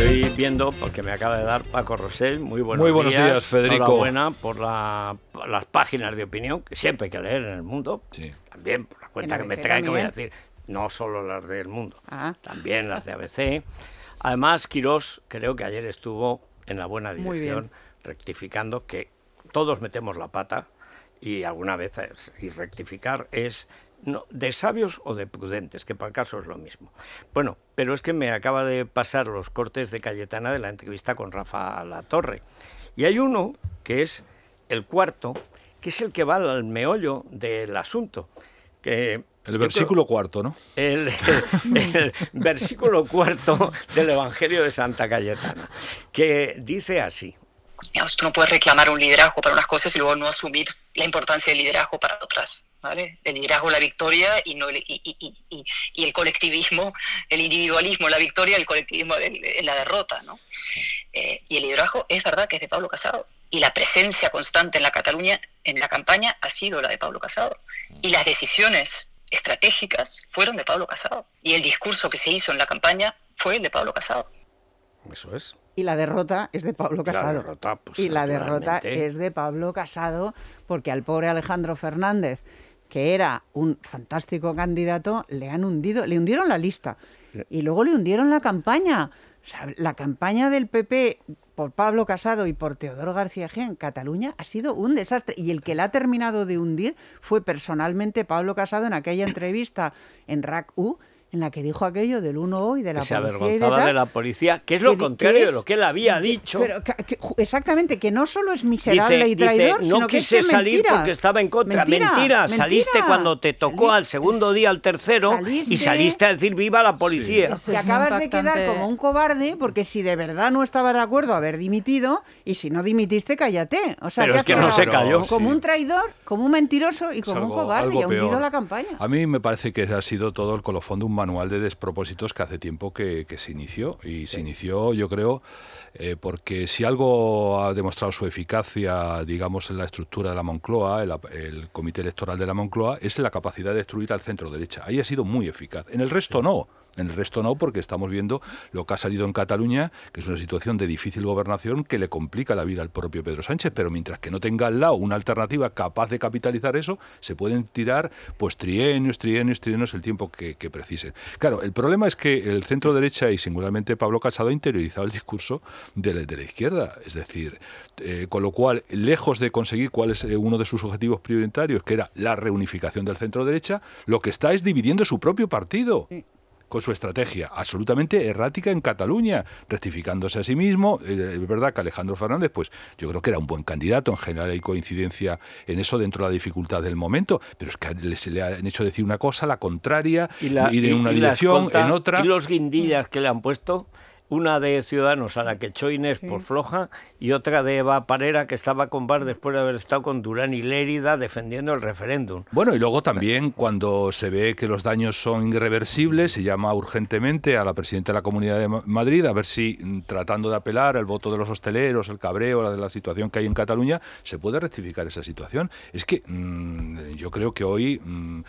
Estoy viendo, porque me acaba de dar Paco Rosell, muy buenos, muy buenos días, Federico. Enhorabuena por, las páginas de opinión, que siempre hay que leer en el mundo. También por la cuenta que me trae, que voy a decir, no solo las del mundo, ah. también las de ABC. Además, Quirós creo que ayer estuvo en la buena dirección, rectificando que todos metemos la pata y alguna vez, y rectificar es de sabios o de prudentes, que para el caso es lo mismo. Bueno, pero es que me acaba de pasar los cortes de Cayetana de la entrevista con Rafa Torre Y hay uno que es el cuarto, que es el que va al meollo del asunto. Que el versículo cuarto, ¿no? El, versículo cuarto del Evangelio de Santa Cayetana, que dice así. no puedes reclamar un liderazgo para unas cosas y luego no asumir la importancia del liderazgo para otras. El liderazgo, la victoria y, no el, y, y, colectivismo, el individualismo, la victoria, el colectivismo, en la derrota, eh, y el liderazgo es verdad que es de Pablo Casado y la presencia constante en la Cataluña, en la campaña, ha sido la de Pablo Casado y las decisiones estratégicas fueron de Pablo Casado y el discurso que se hizo en la campaña fue el de Pablo Casado. Eso es y la derrota es de Pablo Casado. Pues, y la derrota es de Pablo Casado, porque al pobre Alejandro Fernández que era un fantástico candidato, le han hundido, le hundieron la lista eh. y luego le hundieron la campaña. la campaña del PP por Pablo Casado y por Teodoro García G en Cataluña ha sido un desastre. Y el que la ha terminado de hundir fue personalmente Pablo Casado en aquella entrevista en RAC U, en la que dijo aquello del 1 hoy, de la policía. Se avergonzaba de, la policía, que es lo contrario de lo que él había dicho. Pero, exactamente, que no solo es miserable y traidor, sino que es salir mentira. porque estaba en contra. Mentira, saliste cuando te tocó al segundo día, al tercero, y saliste a decir viva la policía. te acabas de quedar como un cobarde porque si de verdad no estabas de acuerdo haber dimitido, y si no dimitiste, cállate. O sea, pero es que no se cayó. Como un traidor, como un mentiroso y como un cobarde, y ha hundido la campaña. A mí me parece que ha sido todo el colofón de manual de despropósitos que hace tiempo que, se inició. Y se inició, yo creo, eh, porque si algo ha demostrado su eficacia, digamos, en la estructura de la Moncloa, el, comité electoral de la Moncloa, es la capacidad de destruir al centro derecha. Ahí ha sido muy eficaz. En el resto no. En el resto no, porque estamos viendo lo que ha salido en Cataluña, que es una situación de difícil gobernación que le complica la vida al propio Pedro Sánchez, pero mientras que no tenga al lado una alternativa capaz de capitalizar eso, se pueden tirar pues trienios, trienios, trienios el tiempo que, precise. Claro, el problema es que el centro derecha y singularmente Pablo Casado ha interiorizado el discurso de la, izquierda, es decir, eh, con lo cual, lejos de conseguir cuál es eh, uno de sus objetivos prioritarios, que era la reunificación del centro derecha, lo que está es dividiendo su propio partido con su estrategia absolutamente errática en Cataluña, rectificándose a sí mismo. Eh, es verdad que Alejandro Fernández, pues yo creo que era un buen candidato, en general hay coincidencia en eso dentro de la dificultad del momento, pero es que se le han hecho decir una cosa, la contraria, y la, ir en una dirección, en otra. Y los guindillas que le han puesto una de Ciudadanos a la que echó Inés por floja y otra de Eva Parera que estaba con Bar después de haber estado con Durán y Lérida defendiendo el referéndum. Bueno, y luego también cuando se ve que los daños son irreversibles, se llama urgentemente a la presidenta de la Comunidad de Madrid a ver si mm, tratando de apelar al voto de los hosteleros, el cabreo, la de la situación que hay en Cataluña, se puede rectificar esa situación. Es que mm, yo creo que hoy mm,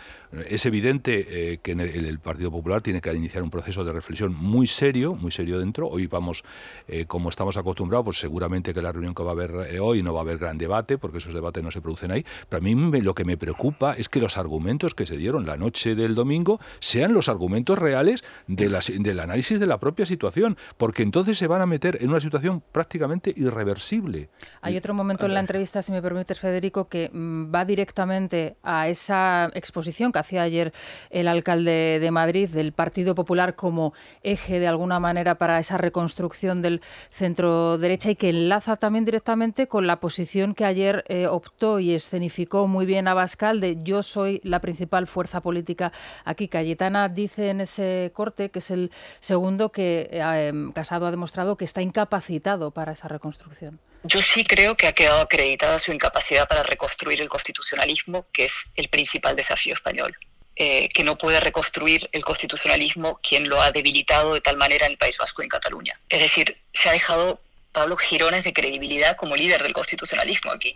es evidente eh, que el, el Partido Popular tiene que iniciar un proceso de reflexión muy serio, muy serio de Hoy vamos, eh, como estamos acostumbrados, pues seguramente que la reunión que va a haber eh, hoy no va a haber gran debate, porque esos debates no se producen ahí. Pero a mí lo que me preocupa es que los argumentos que se dieron la noche del domingo sean los argumentos reales de del análisis de la propia situación, porque entonces se van a meter en una situación prácticamente irreversible. Hay otro momento en la entrevista, si me permites Federico, que mm, va directamente a esa exposición que hacía ayer el alcalde de Madrid del Partido Popular como eje de alguna manera para esa reconstrucción del centro derecha y que enlaza también directamente con la posición que ayer eh, optó y escenificó muy bien Abascal de yo soy la principal fuerza política aquí. Cayetana dice en ese corte, que es el segundo, que eh, em, Casado ha demostrado que está incapacitado para esa reconstrucción. Yo sí creo que ha quedado acreditada su incapacidad para reconstruir el constitucionalismo, que es el principal desafío español. Eh, que no puede reconstruir el constitucionalismo quien lo ha debilitado de tal manera en el País Vasco y en Cataluña. Es decir, se ha dejado Pablo Girones de credibilidad como líder del constitucionalismo aquí.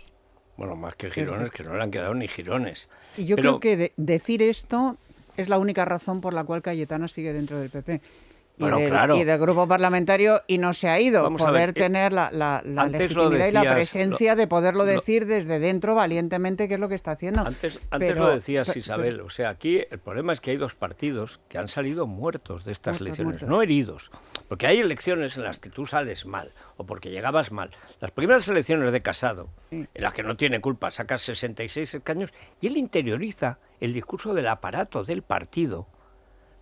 Bueno, más que girones, que no le han quedado ni girones. Y yo creo que decir esto es la única razón por la cual Cayetana sigue dentro del PP y del grupo parlamentario y no se ha ido. poder eh, tener la, legitimidad y la presencia de poderlo decir desde dentro valientemente, que es lo que está haciendo. Antes, antes lo decías, Isabel. o sea, aquí el problema es que hay dos partidos que han salido muertos de estas elecciones, no heridos. Porque hay elecciones en las que tú sales mal o porque llegabas mal. Las primeras elecciones de Casado, en las que no tiene culpa, sacas 66 escaños y él interioriza el discurso del aparato del partido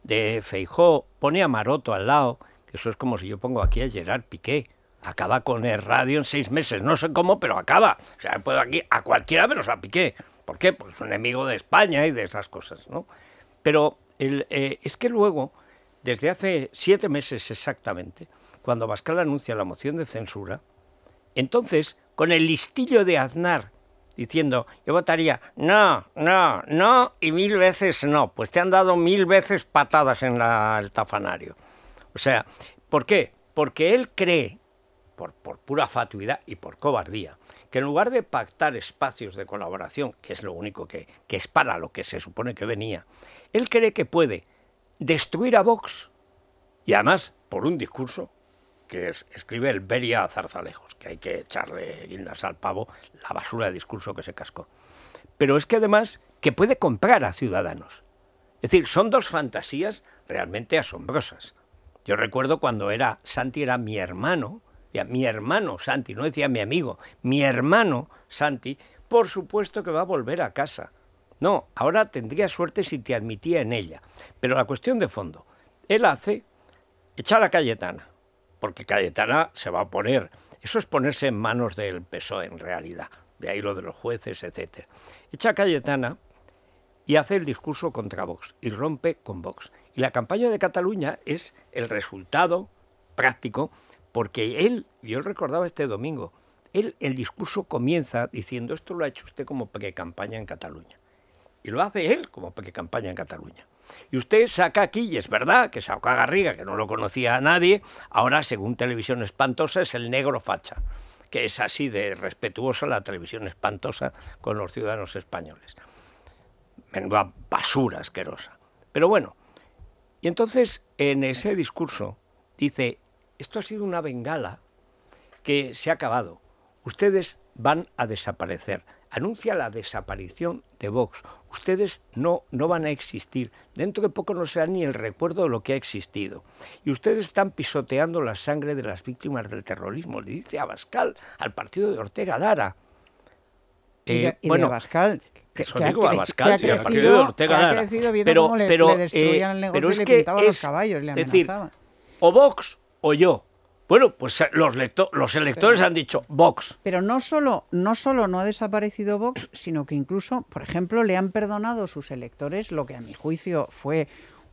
de Feijó, pone a Maroto al lado, que eso es como si yo pongo aquí a Gerard Piqué. Acaba con el radio en seis meses, no sé cómo, pero acaba. O sea, puedo aquí a cualquiera menos a Piqué. ¿Por qué? Porque es un enemigo de España y de esas cosas, ¿no? Pero el, eh, es que luego, desde hace siete meses exactamente, cuando Bascal anuncia la moción de censura, entonces, con el listillo de Aznar diciendo, yo votaría no, no, no y mil veces no. Pues te han dado mil veces patadas en el tafanario. O sea, ¿por qué? Porque él cree, por, por pura fatuidad y por cobardía, que en lugar de pactar espacios de colaboración, que es lo único que, que es para lo que se supone que venía, él cree que puede destruir a Vox, y además por un discurso que es, escribe el Beria Zarzalejos, que hay que echarle guindas al pavo la basura de discurso que se cascó. Pero es que además que puede comprar a Ciudadanos. Es decir, son dos fantasías realmente asombrosas. Yo recuerdo cuando era Santi era mi hermano, mi hermano Santi, no decía mi amigo, mi hermano Santi, por supuesto que va a volver a casa. No, ahora tendría suerte si te admitía en ella. Pero la cuestión de fondo, él hace echar a Cayetana, porque Cayetana se va a poner. Eso es ponerse en manos del PSOE en realidad, de ahí lo de los jueces, etc. Echa Cayetana y hace el discurso contra Vox y rompe con Vox. Y la campaña de Cataluña es el resultado práctico, porque él, yo recordaba este domingo, él, el discurso comienza diciendo esto lo ha hecho usted como pre-campaña en Cataluña. Y lo hace él como pre-campaña en Cataluña. Y usted saca aquí, y es verdad que a Garriga, que no lo conocía a nadie, ahora, según Televisión Espantosa, es el negro facha que es así de respetuosa la televisión espantosa con los ciudadanos españoles. Menuda basura asquerosa. Pero bueno, y entonces en ese discurso dice, esto ha sido una bengala que se ha acabado, ustedes van a desaparecer anuncia la desaparición de Vox. Ustedes no, no van a existir. Dentro de poco no será ni el recuerdo de lo que ha existido. Y ustedes están pisoteando la sangre de las víctimas del terrorismo, le dice Abascal al partido de Ortega Lara. Eh, bueno, de Abascal, digo a que ha crecido, partido de Ortega Dara. pero, cómo le, pero, destruían el negocio es y le que pintaban los caballos, le amenazaban. Decir, o Vox o yo. Bueno, pues eh, los, los electores han dicho Vox. Pero no solo, no solo no ha desaparecido Vox, sino que incluso, por ejemplo, le han perdonado sus electores lo que a mi juicio fue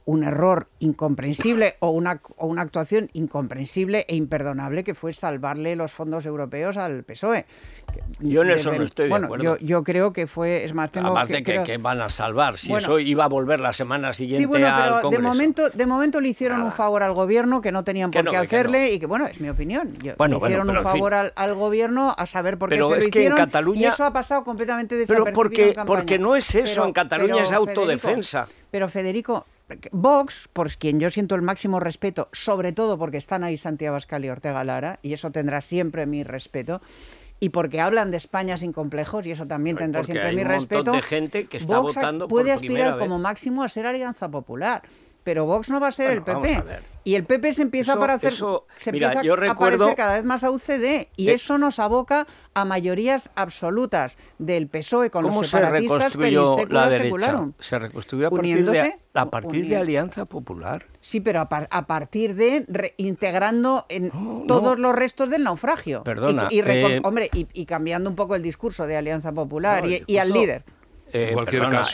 un error incomprensible o una, una actuación incomprensible e imperdonable que fue salvarle los fondos europeos al PSOE. Yo en eso no estoy de acuerdo. Yo, creo que fue, es más, Aparte que, van a salvar, si eso iba a volver la semana siguiente sí, bueno, De momento, de momento le hicieron un ah. favor al gobierno que no tenían por qué hacerle y que, bueno, es mi opinión. bueno, le hicieron un favor al, gobierno a saber por qué se lo hicieron Cataluña... y eso ha pasado completamente desapercibido Pero porque, porque no es eso, en Cataluña es autodefensa. Pero Federico, Vox, por quien yo siento el máximo respeto, sobre todo porque están ahí Santiago Abascal y Ortega Lara, y eso tendrá siempre mi respeto, y porque hablan de España sin complejos, y eso también tendrá siempre mi respeto. de gente que está Vox puede aspirar como máximo a ser Alianza Popular pero Vox no va a ser el PP. Y el PP se empieza, para hacer, a cada vez más a UCD y eh, eso nos aboca a mayorías absolutas del PSOE con los separatistas se reconstruyó la derecha? Se reconstruyó a partir, de, Alianza Popular. Sí, pero a, partir de integrando en oh, todos los restos del naufragio. Y, eh, hombre, y, cambiando un poco el discurso de Alianza Popular y al líder. Eh,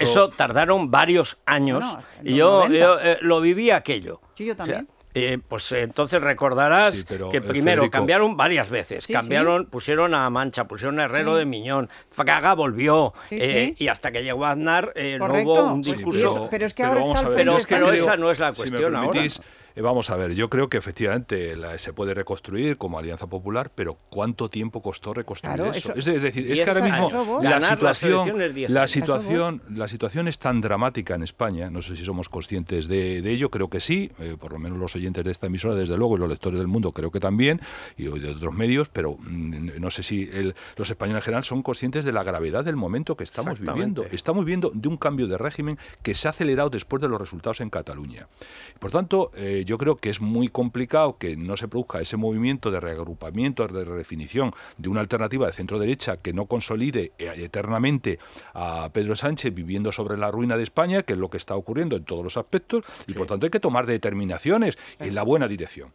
eso tardaron varios años. y yo, eh, lo viví aquello. yo también. Eh, pues entonces recordarás que primero cambiaron varias veces. cambiaron, pusieron a Mancha, pusieron a Herrero de Miñón, Fraga volvió y hasta que llegó Aznar no hubo un discurso. Pero, es que ahora esa no es la cuestión ahora. Eh, vamos a ver, yo creo que efectivamente se puede reconstruir como Alianza Popular, pero ¿cuánto tiempo costó reconstruir eso? Es, decir, es que ahora mismo la situación, la, situación, la situación es tan dramática en España, no sé si somos conscientes de, ello, creo que sí, eh, por lo menos los oyentes de esta emisora, desde luego, y los lectores del mundo creo que también, y de otros medios, pero mm, no sé si los españoles en general son conscientes de la gravedad del momento que estamos viviendo. Estamos viviendo de un cambio de régimen que se ha acelerado después de los resultados en Cataluña. Por tanto, eh, yo creo que es muy complicado que no se produzca ese movimiento de reagrupamiento, de redefinición de una alternativa de centro derecha que no consolide eh, eternamente a Pedro Sánchez viviendo sobre la ruina de España, que es lo que está ocurriendo en todos los aspectos, y por tanto hay que tomar determinaciones en la buena dirección.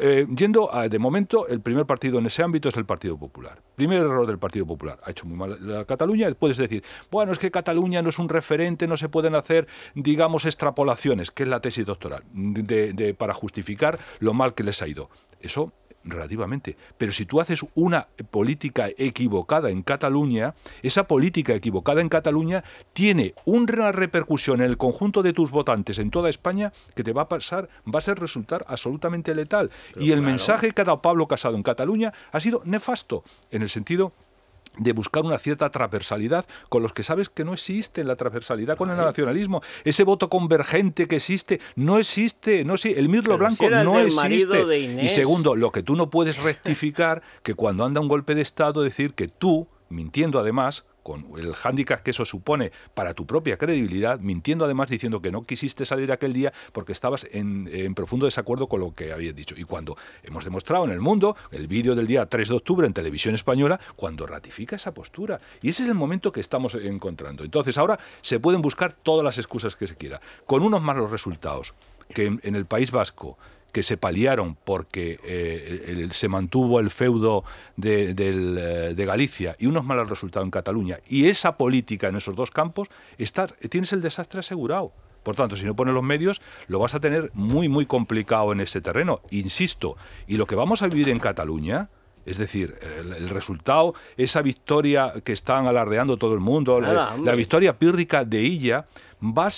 Eh, yendo a, de momento, el primer partido en ese ámbito es el Partido Popular. Primer error del Partido Popular. Ha hecho muy mal la Cataluña. Puedes decir, bueno, es que Cataluña no es un referente, no se pueden hacer, digamos, extrapolaciones, que es la tesis doctoral, de, de, para justificar lo mal que les ha ido. Eso relativamente. Pero si tú haces una política equivocada en Cataluña, esa política equivocada en Cataluña tiene una repercusión en el conjunto de tus votantes en toda España que te va a pasar, va a ser resultar absolutamente letal. y el mensaje que ha dado Pablo Casado en Cataluña ha sido nefasto, en el sentido de buscar una cierta transversalidad con los que sabes que no existe la transversalidad con el nacionalismo. Ese voto convergente que existe no existe. no El mirlo blanco no existe. Y segundo, lo que tú no puedes rectificar, que cuando anda un golpe de Estado, decir que tú, mintiendo además, con el hándicap que eso supone para tu propia credibilidad, mintiendo además diciendo que no quisiste salir aquel día porque estabas en, profundo desacuerdo con lo que habías dicho. Y cuando hemos demostrado en el mundo, el vídeo del día 3 de octubre en televisión española, cuando ratifica esa postura. Y ese es el momento que estamos encontrando. Entonces ahora se pueden buscar todas las excusas que se quiera, con unos malos resultados que en el País Vasco que se paliaron porque eh, se mantuvo el feudo de, eh, de, Galicia y unos malos resultados en Cataluña. Y esa política en esos dos campos, está, tienes el desastre asegurado. Por tanto, si no pones los medios, lo vas a tener muy, muy complicado en ese terreno, insisto. Y lo que vamos a vivir en Cataluña, es decir, el, resultado, esa victoria que están alardeando todo el mundo, la, victoria pírrica de ella va a,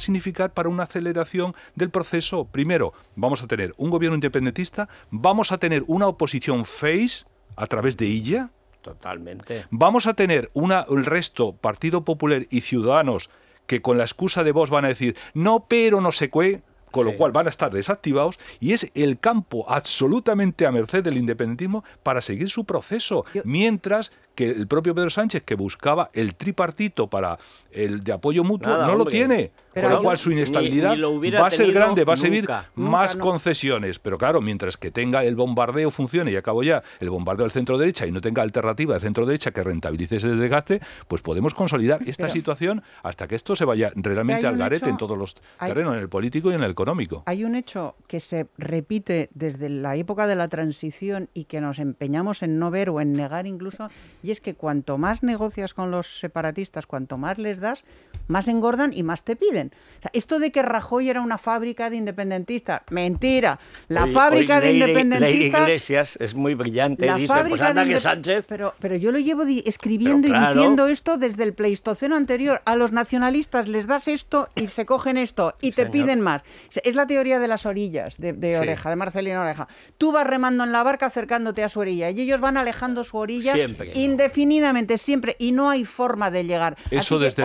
significar para una aceleración del proceso. Primero, vamos a tener un gobierno independentista, vamos a tener una oposición face a través de ella. Totalmente. Vamos a tener una, el resto, Partido Popular y Ciudadanos, que con la excusa de vos van a decir, no, pero no se qué con lo cual van a estar desactivados y es el campo absolutamente a merced del independentismo para seguir su proceso, mientras que el propio Pedro Sánchez, que buscaba el tripartito para el de apoyo mutuo, no lo tiene. Por con lo cual su inestabilidad va a ser grande, va a servir más concesiones. Pero claro, mientras que tenga el bombardeo funcione, y acabo ya, el bombardeo del centro derecha y no tenga alternativa de centro derecha que rentabilice ese desgaste, pues podemos consolidar esta situación hasta que esto se vaya realmente al garete en todos los terrenos, en el político y en el económico. Hay un hecho que se repite desde la época de la transición y que nos empeñamos en no ver o en negar incluso y es que cuanto más negocias con los separatistas, cuanto más les das, más engordan y más te piden. esto de que Rajoy era una fábrica de independentistas, mentira. La fábrica de independentistas. Iglesias es muy brillante, dice, pues anda que Sánchez. Pero, pero yo lo llevo escribiendo y diciendo esto desde el Pleistoceno anterior. A los nacionalistas les das esto y se cogen esto y te piden más. Es la teoría de las orillas de, Oreja, de Marcelino Oreja. Tú vas remando en la barca acercándote a su orilla y ellos van alejando su orilla indefinidamente, siempre, y no hay forma de llegar. Eso desde,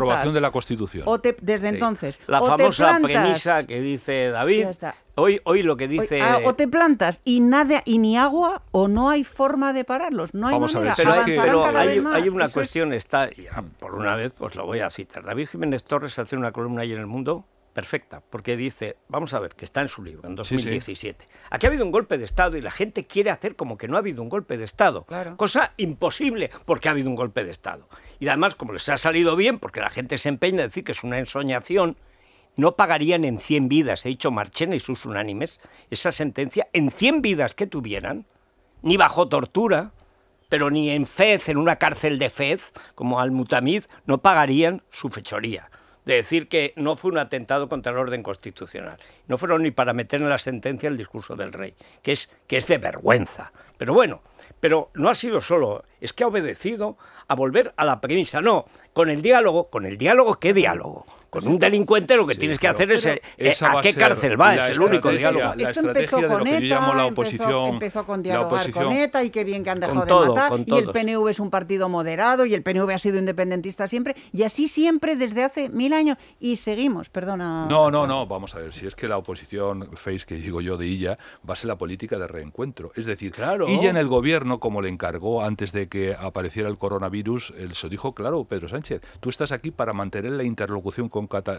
aprobación de la Constitución. desde entonces. La famosa premisa que dice David. Hoy, hoy lo que dice. Ah, o te plantas y nada y ni agua o no hay forma de pararlos. No hay Vamos A ver, pero, hay, una cuestión, está, por una vez, pues lo voy a citar. David Jiménez Torres hace una columna ahí en el mundo perfecta, porque dice, vamos a ver, que está en su libro, en 2017. Aquí ha habido un golpe de Estado y la gente quiere hacer como que no ha habido un golpe de Estado. Cosa imposible porque ha habido un golpe de Estado. Y además, como les ha salido bien, porque la gente se empeña a decir que es una ensoñación, no pagarían en 100 vidas, he dicho Marchena y sus unánimes, esa sentencia, en 100 vidas que tuvieran, ni bajo tortura, pero ni en Fez, en una cárcel de Fez, como Al-Mutamid, no pagarían su fechoría de decir que no fue un atentado contra el orden constitucional. No fueron ni para meter en la sentencia el discurso del rey, que es, que de vergüenza. Pero bueno, pero no ha sido solo, es que ha obedecido a volver a la prensa... No, con el diálogo, con el diálogo, ¿qué diálogo? Con un delincuente lo que tienes que hacer es eh, eh, a, qué cárcel va, es el único diálogo. La estrategia con ETA, que la oposición. Empezó, con dialogar con ETA y qué bien que han dejado de matar. Y el PNV es un partido moderado y el PNV ha sido independentista siempre. Y así siempre desde hace mil años. Y seguimos, perdona. No, no, no, vamos a ver. Si es que la oposición face que digo yo de ella va a ser la política de reencuentro. Es decir, claro. ella en el gobierno, como le encargó antes de que apareciera el coronavirus, él se dijo claro, Pedro Sánchez tú estás aquí para mantener la interlocución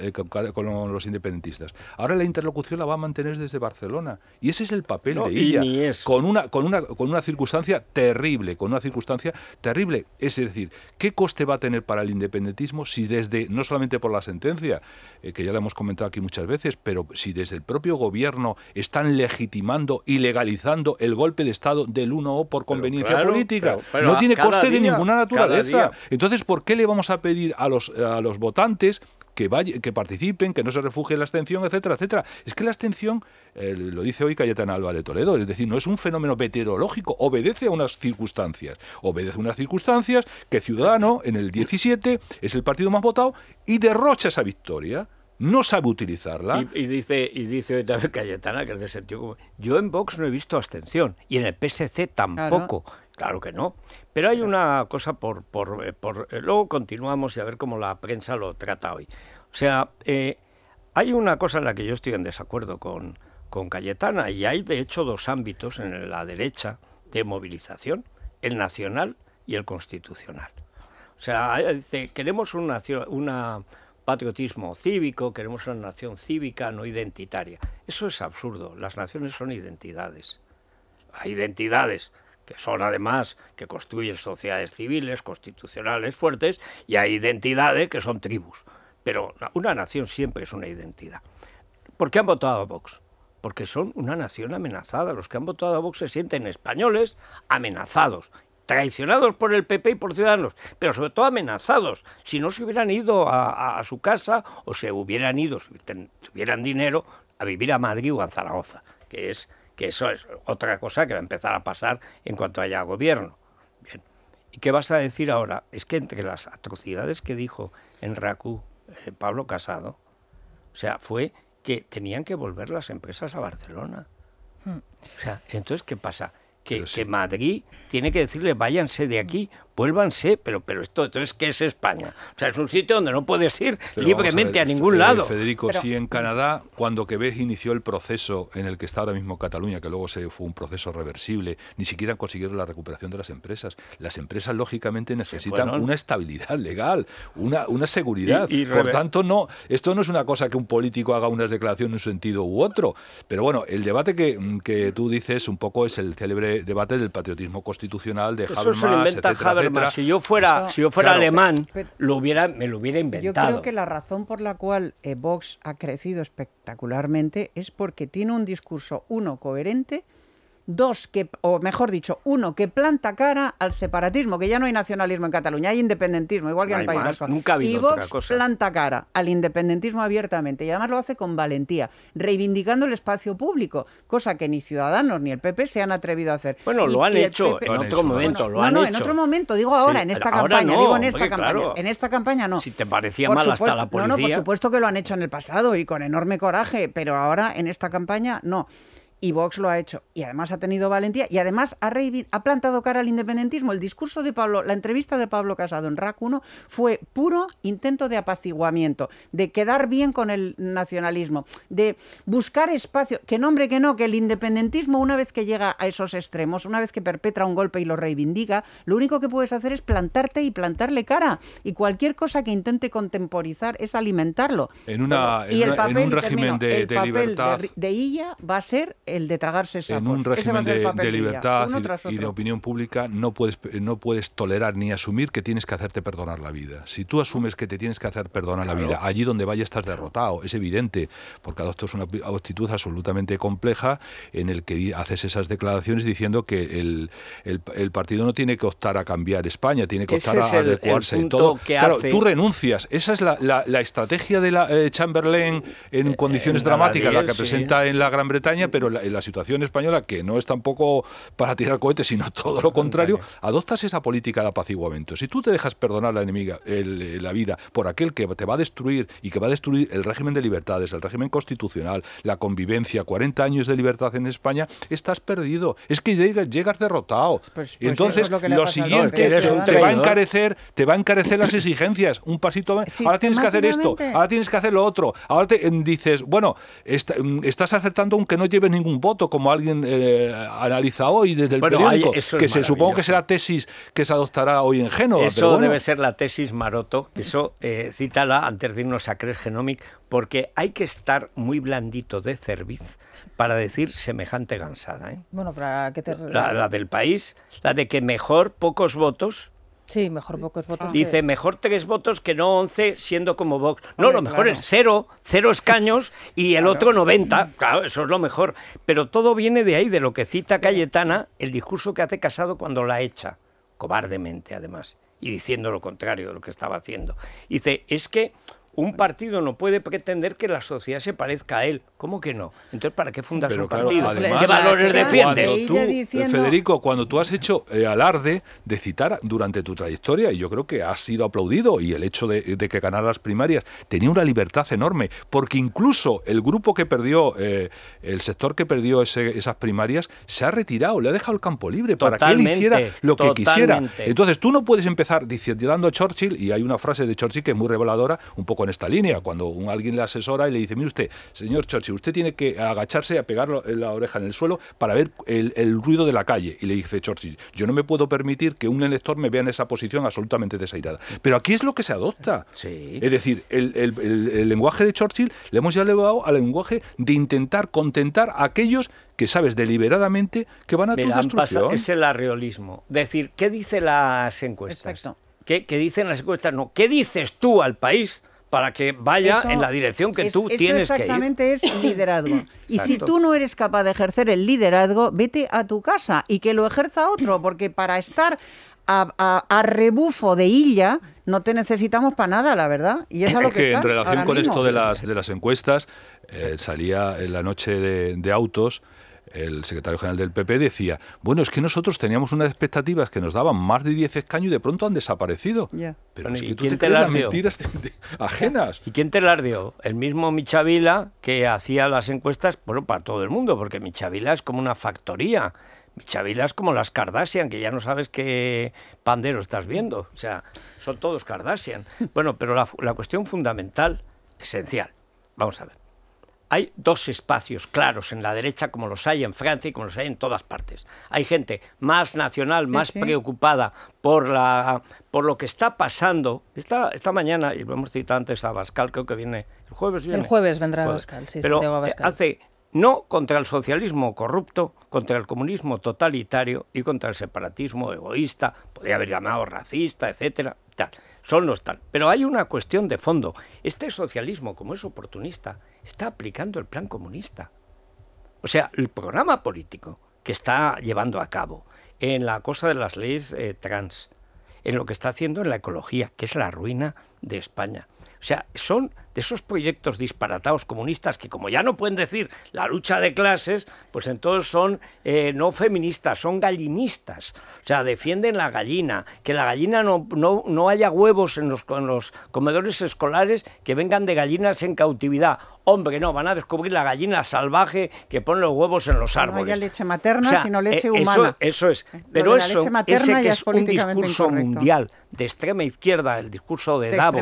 eh, con, los independentistas. Ahora la interlocución la va a mantener desde Barcelona. Y ese es el papel de ella. Con una, con, una, con una circunstancia terrible, con una circunstancia terrible. Es decir, ¿qué coste va a tener para el independentismo si desde, no solamente por la sentencia, eh, que ya la hemos comentado aquí muchas veces, pero si desde el propio gobierno están legitimando y legalizando el golpe de Estado del 1O por conveniencia política? no tiene coste de ninguna naturaleza. Entonces, ¿por qué le vamos a a pedir a los, eh, a los votantes que, vaya, que participen, que no se refugie en la abstención, etcétera, etcétera. Es que la abstención, eh, lo dice hoy Cayetana Álvarez Toledo, es decir, no es un fenómeno meteorológico, obedece a unas circunstancias. Obedece a unas circunstancias que Ciudadano, en el 17, es el partido más votado y derrocha esa victoria. No sabe utilizarla. Y, dice, y dice hoy también Cayetana, que es de sentido como. yo en Vox no he visto abstención y en el PSC tampoco. Claro que no. Pero hay una cosa por... por, eh, eh, luego continuamos y a ver cómo la prensa lo trata hoy. O sea, eh, hay una cosa en la que yo estoy en desacuerdo con, con Cayetana y hay de hecho dos ámbitos en la derecha de movilización, el nacional y el constitucional. O sea, queremos un una patriotismo cívico, queremos una nación cívica, no identitaria. Eso es absurdo, las naciones son identidades. Hay identidades, que son además que construyen sociedades civiles, constitucionales fuertes, y hay identidades que son tribus. Pero una nación siempre es una identidad. ¿Por qué han votado a Vox? Porque son una nación amenazada. Los que han votado a Vox se sienten españoles amenazados traicionados por el PP y por Ciudadanos, pero sobre todo amenazados. Si no se hubieran ido a, su casa o se hubieran ido, si tuvieran dinero, a vivir a Madrid o a Zaragoza, que es eso es otra cosa que va a empezar a pasar en cuanto haya gobierno. Bien. ¿Y qué vas a decir ahora? Es que entre las atrocidades que dijo en RACU eh, Pablo Casado, o sea, fue que tenían que volver las empresas a Barcelona. Hmm. O sea, entonces, ¿qué pasa? Que, que Madrid tiene que decirle váyanse de aquí vuélvanse, pero, pero esto, es que es España? O sea, es un sitio donde no puedes ir libremente a, eh, ningún eh, lado. Federico, si en Canadá, cuando Quebec inició el proceso en el que está ahora mismo Cataluña, que luego se, fue un proceso reversible, ni siquiera consiguieron la recuperación de las empresas. Las empresas, lógicamente, necesitan una estabilidad legal, una, una seguridad. Por tanto, no, esto no es una cosa que un político haga unas declaraciones en un sentido u otro. Pero bueno, el debate que, que tú dices un poco es el célebre debate del patriotismo constitucional de Habermas, etcétera, si yo fuera, si yo fuera alemán, me lo hubiera inventado. Yo creo que la razón por la cual eh, Vox ha crecido espectacularmente es porque tiene un discurso, uno, coherente, dos que, o mejor dicho, uno que planta cara al separatismo, que ya no hay nacionalismo en Cataluña, hay independentismo, igual que en el País Vasco. Nunca ha y Vox planta cara al independentismo abiertamente, y además lo hace con valentía, reivindicando el espacio público, cosa que ni Ciudadanos ni el PP se han atrevido a hacer. Bueno, lo han hecho en otro momento, no, no, en otro momento, digo ahora, en esta campaña, digo en esta campaña, no. Si te parecía mal hasta la policía. No, no, por supuesto que lo han hecho en el pasado y con enorme coraje, pero ahora en esta campaña no. Y Vox lo ha hecho. Y además ha tenido valentía. Y además ha, ha plantado cara al independentismo. El discurso de Pablo, la entrevista de Pablo Casado en RAC 1 fue puro intento de apaciguamiento, de quedar bien con el nacionalismo, de buscar espacio. Que nombre que no, que el independentismo, una vez que llega a esos extremos, una vez que perpetra un golpe y lo reivindica, lo único que puedes hacer es plantarte y plantarle cara. Y cualquier cosa que intente contemporizar es alimentarlo. En, una, un régimen de, el papel libertad. De, de ella va a ser el de tragarse En un régimen de, libertad y, de opinión pública no puedes, eh, no puedes tolerar ni asumir que tienes que hacerte perdonar la vida. Si tú asumes que te tienes que hacer perdonar la vida, allí donde vaya estás derrotado, es evidente, porque adoptas una actitud absolutamente compleja en el que haces esas declaraciones diciendo que el, partido no tiene que optar a cambiar España, tiene que optar a adecuarse y todo. claro, tú renuncias. Esa es la, estrategia de la eh, Chamberlain en eh, condiciones dramáticas, la que presenta en la Gran Bretaña, pero en la situación española, que no es tampoco para tirar cohetes, sino todo lo contrario, adoptas esa política de apaciguamiento. Si tú te dejas perdonar la enemiga, eh, la vida por aquel que te va a destruir y que va a destruir el régimen de libertades, el régimen constitucional, la convivencia, 40 años de libertad en España, estás perdido. Es que llegas, derrotado. y pues, pues Entonces, lo, siguiente, te, va a encarecer, te va a encarecer las exigencias. Un pasito más. Ahora tienes que hacer esto, ahora tienes que hacer lo otro. Ahora te mm, dices, bueno, mm, estás aceptando aunque no lleves ningún un voto, como alguien eh, analiza hoy desde el periódico, que se supone que será tesis que se adoptará hoy en Génova. Eso debe ser la tesis Maroto, eso eh, cítala antes de irnos a Cres Genomic, porque hay que estar muy blandito de cerviz para decir semejante gansada. ¿eh? Bueno, ¿para qué te... La, la del país, la de que mejor pocos votos Sí, mejor pocos votos. Ah. Dice, mejor tres votos que no once, siendo como Vox. No, lo mejor es cero, cero escaños y el otro 90. Claro, eso es lo mejor. Pero todo viene de ahí, de lo que cita Cayetana, el discurso que hace Casado cuando la echa, cobardemente además, y diciendo lo contrario de lo que estaba haciendo. Dice, es que un partido no puede pretender que la sociedad se parezca a él. ¿Cómo que no? Entonces, ¿para qué fundas un partido? ¿Qué valores defiendes? Federico, cuando tú has hecho eh, alarde de citar durante tu trayectoria, y yo creo que has sido aplaudido, y el hecho de, que ganara las primarias tenía una libertad enorme, porque incluso el grupo que perdió, eh, el sector que perdió esas primarias, se ha retirado, le ha dejado el campo libre para que él hiciera lo que quisiera. Entonces, tú no puedes empezar diciendo, dando a Churchill, y hay una frase de Churchill que es muy reveladora, un poco con esta línea, cuando alguien le asesora y le dice, mire usted, señor Churchill, usted tiene que agacharse a pegar la oreja en el suelo para ver el, ruido de la calle. Y le dice Churchill, yo no me puedo permitir que un elector me vea en esa posición absolutamente desairada. Pero aquí es lo que se adopta. Es decir, el, lenguaje de Churchill le hemos ya elevado al lenguaje de intentar contentar a aquellos que sabes deliberadamente que van a tener tu destrucción. es el arreolismo. Decir, ¿qué dicen las encuestas? ¿Qué, ¿Qué dicen las encuestas? No, ¿qué dices tú al país? para que vaya en la dirección que tú tienes que ir. Exactamente es liderazgo. y si tú no eres capaz de ejercer el liderazgo, vete a tu casa y que lo ejerza otro, porque para estar a, rebufo de Illa no te necesitamos para nada, la verdad. Y es, lo que, que en relación con esto de las, de las encuestas, eh, salía en la noche de, de autos el secretario general del PP decía, bueno, es que nosotros teníamos unas expectativas que nos daban más de 10 escaños y de pronto han desaparecido. Pero es que tú te, las mentiras ajenas. ¿Y quién te las dio? El mismo Michavila que hacía las encuestas bueno, para todo el mundo, porque Michavila es como una factoría. Michavila es como las Kardashian, que ya no sabes qué pandero estás viendo. O sea, son todos Kardashian. Bueno, pero la cuestión fundamental, esencial, vamos a ver hay dos espacios claros en la derecha, como los hay en Francia y como los hay en todas partes. Hay gente más nacional, más preocupada por, la, por lo que está pasando. Esta, esta mañana, y lo hemos citado antes a Abascal, creo que viene el jueves. El jueves vendrá Abascal, sí, Pero eh, hace no contra el socialismo corrupto, contra el comunismo totalitario y contra el separatismo egoísta, podría haber llamado racista, etcétera, tal son los tal. Pero hay una cuestión de fondo. Este socialismo, como es oportunista, está aplicando el plan comunista. O sea, el programa político que está llevando a cabo en la cosa de las leyes eh, trans, en lo que está haciendo en la ecología, que es la ruina de España. O sea, son de esos proyectos disparatados comunistas que como ya no pueden decir la lucha de clases, pues entonces son eh, no feministas, son gallinistas. O sea, defienden la gallina, que la gallina no, no, haya huevos en los, los comedores escolares que vengan de gallinas en cautividad. Hombre, no, van a descubrir la gallina salvaje que pone los huevos en los árboles. No haya leche materna, sino leche eh, humana. Eso, es. Pero eso, ese es, un discurso mundial de extrema izquierda, el discurso de, de Davos.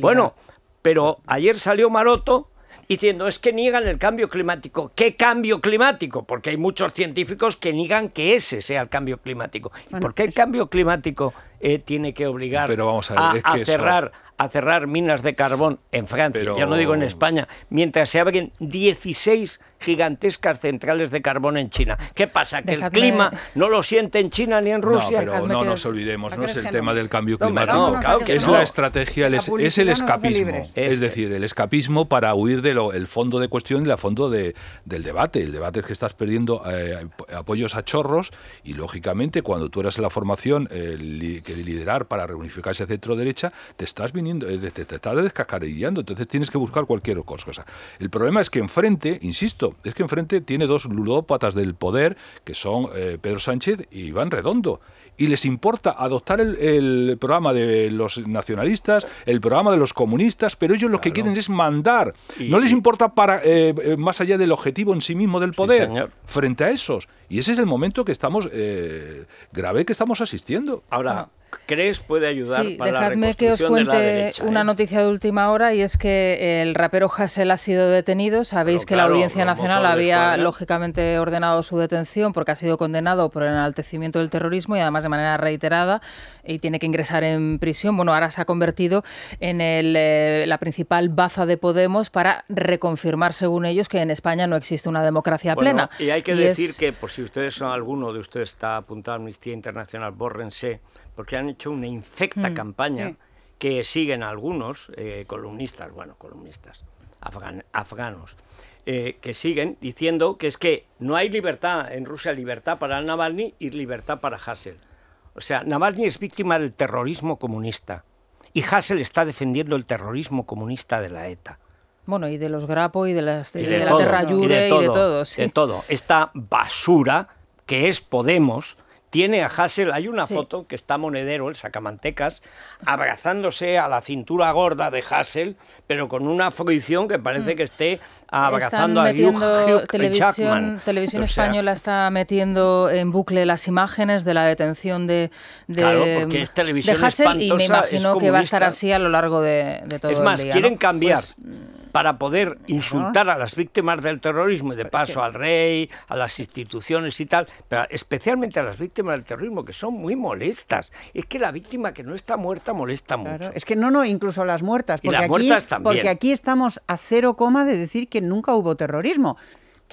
Bueno, pero ayer salió Maroto diciendo es que niegan el cambio climático. ¿Qué cambio climático? Porque hay muchos científicos que niegan que ese sea el cambio climático. ¿Y ¿Por qué el cambio climático eh, tiene que obligar a, cerrar a cerrar minas de carbón en Francia? Ya no digo en España, mientras se abren 16 gigantescas centrales de carbón en China. ¿Qué pasa? ¿Que el clima no lo siente en China ni en Rusia? No, pero no nos olvidemos, no es el tema del cambio climático. es la estrategia, es, el escapismo. Es este. decir, el escapismo para huir del fondo de cuestión y la fondo de, del debate. El debate es que estás perdiendo eh, apoyos a chorros y, lógicamente, cuando tú eras la formación eh, que liderar para reunificarse a centro-derecha, te estás viniendo, eh, te, estás descascarillando. Entonces tienes que buscar cualquier cosa. El problema es que enfrente, insisto, es que enfrente tiene dos ludópatas del poder, que son eh, Pedro Sánchez y Iván Redondo y les importa adoptar el, programa de los nacionalistas, el programa de los comunistas, pero ellos lo que quieren es mandar. no les importa para, eh, eh, más allá del objetivo en sí mismo del poder frente a esos. Y ese es el momento que estamos eh, grave que estamos asistiendo. Ahora, ah. ¿crees puede ayudar para la que os cuente una noticia de última hora y es que el rapero Hassel ha sido detenido. Sabéis que la Audiencia Nacional había lógicamente ordenado su detención porque ha sido condenado por el enaltecimiento del terrorismo y además de manera reiterada y tiene que ingresar en prisión. Bueno, ahora se ha convertido en eh, la principal baza de Podemos para reconfirmar, según ellos, que en España no existe una democracia plena. Y hay que decir que, por si ustedes son alguno de ustedes está apuntado a Amnistía Internacional, bórrense, porque han hecho una infecta mm, campaña que siguen algunos eh, columnistas, bueno, columnistas, afganos. Eh, que siguen diciendo que es que no hay libertad en Rusia, libertad para Navalny y libertad para Hassel. O sea, Navalny es víctima del terrorismo comunista y Hassel está defendiendo el terrorismo comunista de la ETA. Bueno, y de los Grapo y de, la Terrayure, y de todo. Y de todo. Esta basura que es Podemos, tiene a Hassel, hay una foto que está Monedero, el sacamantecas, abrazándose a la cintura gorda de Hassel, pero con una fruición que parece mm. que esté abrazando a Hugh, Hugh televisión, televisión española está metiendo en bucle las imágenes de la detención de, Hassel y me imagino que va a estar así a lo largo de, todo el día. Es más, quieren cambiar. Pues, para poder insultar a las víctimas del terrorismo y de paso al rey, a las instituciones y tal, pero especialmente a las víctimas del terrorismo, que son muy molestas. Es que la víctima que no está muerta molesta mucho. Es que no, no, incluso las muertas. Porque, aquí, porque aquí estamos a cero coma de decir que nunca hubo terrorismo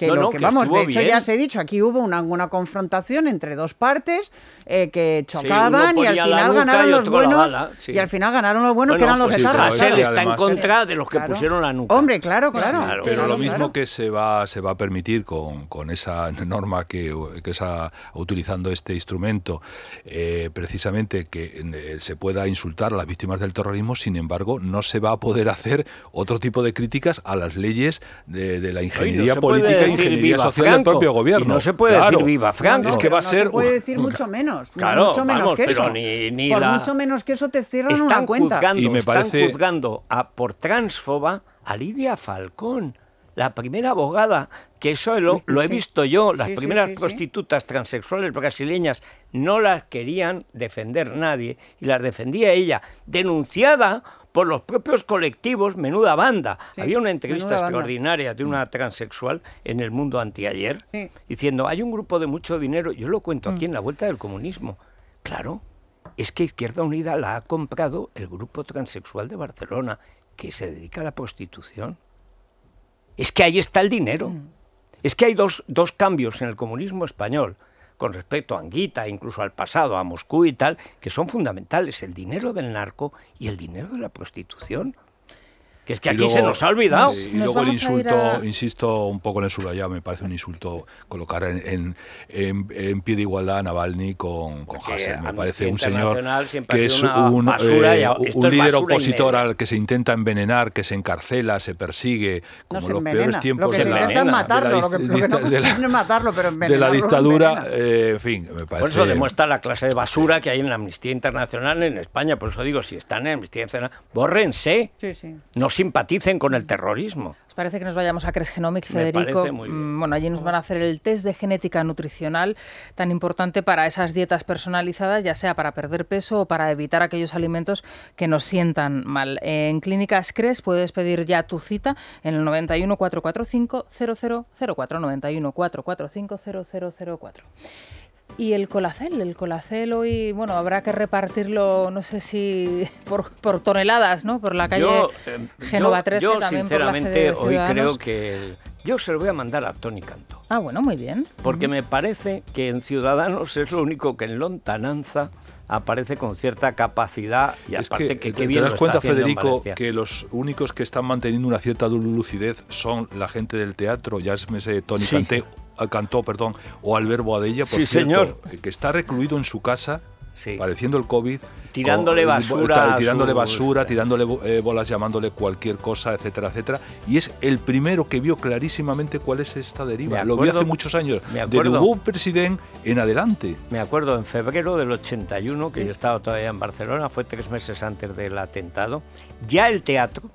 no, que, vamos, de hecho ya os he dicho, aquí hubo una, confrontación entre dos partes eh, que chocaban y, al final ganaron los buenos y al final ganaron los buenos que eran los pues de Pues está en contra de los que pusieron la nuca. Hombre, claro, claro. Pero lo mismo que se va se va a permitir con, esa norma que, que está utilizando este instrumento, eh, precisamente que eh, se pueda insultar a las víctimas del terrorismo, sin embargo, no se va a poder hacer otro tipo de críticas a las leyes de, la ingeniería política no se puede decir viva Franco. que va a ser. puede decir mucho menos. mucho menos que eso. Ni, por mucho menos que eso te cierran una cuenta. Juzgando, están juzgando a, por transfoba a Lidia Falcón la primera abogada, que solo lo, he visto yo, las primeras prostitutas transexuales brasileñas no las querían defender nadie y las defendía ella, denunciada por los propios colectivos Menuda Banda. Había una entrevista extraordinaria de una mm. transexual en el mundo Antiayer, diciendo, hay un grupo de mucho dinero, yo lo cuento aquí mm. en la vuelta del comunismo. Claro, es que Izquierda Unida la ha comprado el grupo transexual de Barcelona, que se dedica a la prostitución. Es que ahí está el dinero. Mm. Es que hay dos, dos cambios en el comunismo español con respecto a Anguita, incluso al pasado, a Moscú y tal, que son fundamentales, el dinero del narco y el dinero de la prostitución que es que aquí se nos ha olvidado. y luego el insulto, insisto un poco en el subrayado, me parece un insulto colocar en, en, pie de igualdad a Navalny con, con Hassel. Me parece un señor que es un, eh, líder opositor al que se intenta envenenar, que se encarcela, se persigue, como los peores tiempos de, la, matarlo, de la dictadura, eh, en fin, me parece. Por eso demuestra la clase de basura que hay en la Amnistía Internacional en España. Por eso digo, si están en Amnistía Internacional, bórrense. Sí, sí simpaticen con el terrorismo. ¿Os parece que nos vayamos a Cres Genomic, Federico? Mm, bueno, allí nos van a hacer el test de genética nutricional, tan importante para esas dietas personalizadas, ya sea para perder peso o para evitar aquellos alimentos que nos sientan mal. En Clínicas Cres puedes pedir ya tu cita en el 91 445 0004 91 445 0004. Y el colacel, el colacel hoy, bueno, habrá que repartirlo, no sé si por, toneladas, ¿no? Por la calle eh, Genova 13 yo, también por la sede hoy creo que yo se lo voy a mandar a Tony Canto. Ah, bueno, muy bien. Porque me parece que en Ciudadanos es lo único que en lontananza aparece con cierta capacidad y aparte que, eh, te das cuenta Federico que los únicos que están manteniendo una cierta lucidez son la gente del teatro ya es Tony sí cantó, perdón, o Albert Boadella, por señor. que está recluido en su casa, pareciendo padeciendo el COVID. Tirándole eh, basura. tirándole basura, tirándole eh, bolas, llamándole cualquier cosa, etcétera, etcétera. Y es el primero que vio clarísimamente cuál es esta deriva. Lo vio hace muchos años. Desde un presidente en adelante. Me acuerdo, en febrero del 81, que yo estaba todavía en Barcelona, fue tres meses antes del atentado, ya el teatro,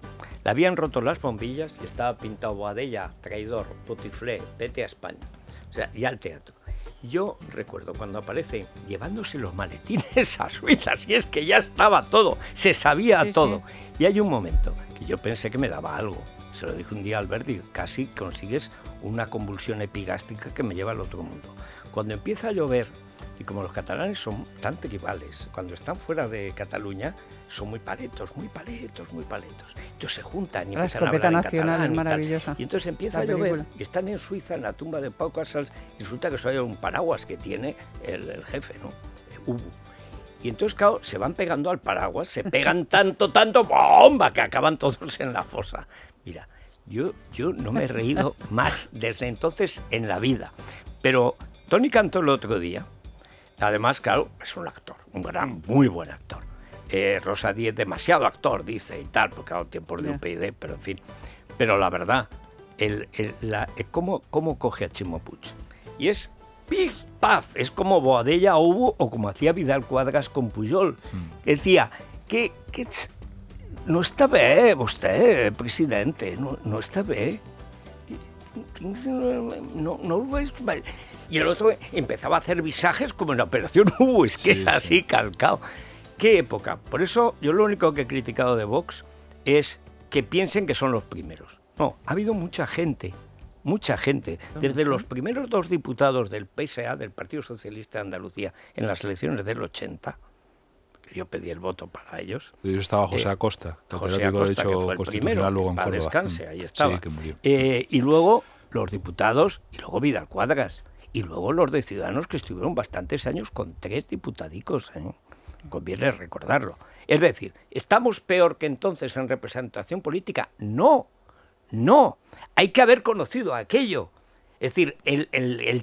le habían roto las bombillas y estaba pintado Boadella, traidor, putiflé, vete a España y al teatro. Yo recuerdo cuando aparece llevándose los maletines a Suiza, y es que ya estaba todo, se sabía todo. Y hay un momento que yo pensé que me daba algo. Se lo dije un día a Alberti, casi consigues una convulsión epigástrica que me lleva al otro mundo. Cuando empieza a llover y como los catalanes son tan tribales, cuando están fuera de Cataluña, son muy paletos, muy paletos, muy paletos. Entonces se juntan y la empiezan a hablar nacional es maravillosa. Y, entonces empieza a llover y están en Suiza, en la tumba de Pau Casals, y resulta que solo hay un paraguas que tiene el, jefe, ¿no? Y entonces, claro, se van pegando al paraguas, se pegan tanto, tanto, ¡bomba! que acaban todos en la fosa. Mira, yo, yo no me he reído más desde entonces en la vida. Pero Tony cantó el otro día, Además, claro, es un actor, un gran, muy buen actor. Eh, Rosa Díez, demasiado actor, dice y tal, porque ha dado tiempo de UPyD, pero en fin. Pero la verdad, el, el, eh, cómo, coge a Chimo Y es pif, paf, es como Boadella hubo o como hacía Vidal Cuadras con Pujol. Hmm. Decía, ¿qué? no está bien eh, usted, presidente, no, está bien. No, no, mal. Y el otro empezaba a hacer visajes como en la operación Uh, es que es así calcado. ¿Qué época? Por eso yo lo único que he criticado de Vox es que piensen que son los primeros. No, ha habido mucha gente, mucha gente, desde los primeros dos diputados del PSA, del Partido Socialista de Andalucía, en las elecciones del 80, yo pedí el voto para ellos. Yo estaba José eh, Acosta, José Acosta que fue el primero, luego ahí estaba. que murió. Eh, y luego los diputados y luego Vidal Cuadras y luego los de Ciudadanos que estuvieron bastantes años con tres diputadicos. ¿eh? Conviene recordarlo. Es decir, ¿estamos peor que entonces en representación política? No, no. Hay que haber conocido aquello. Es decir, el,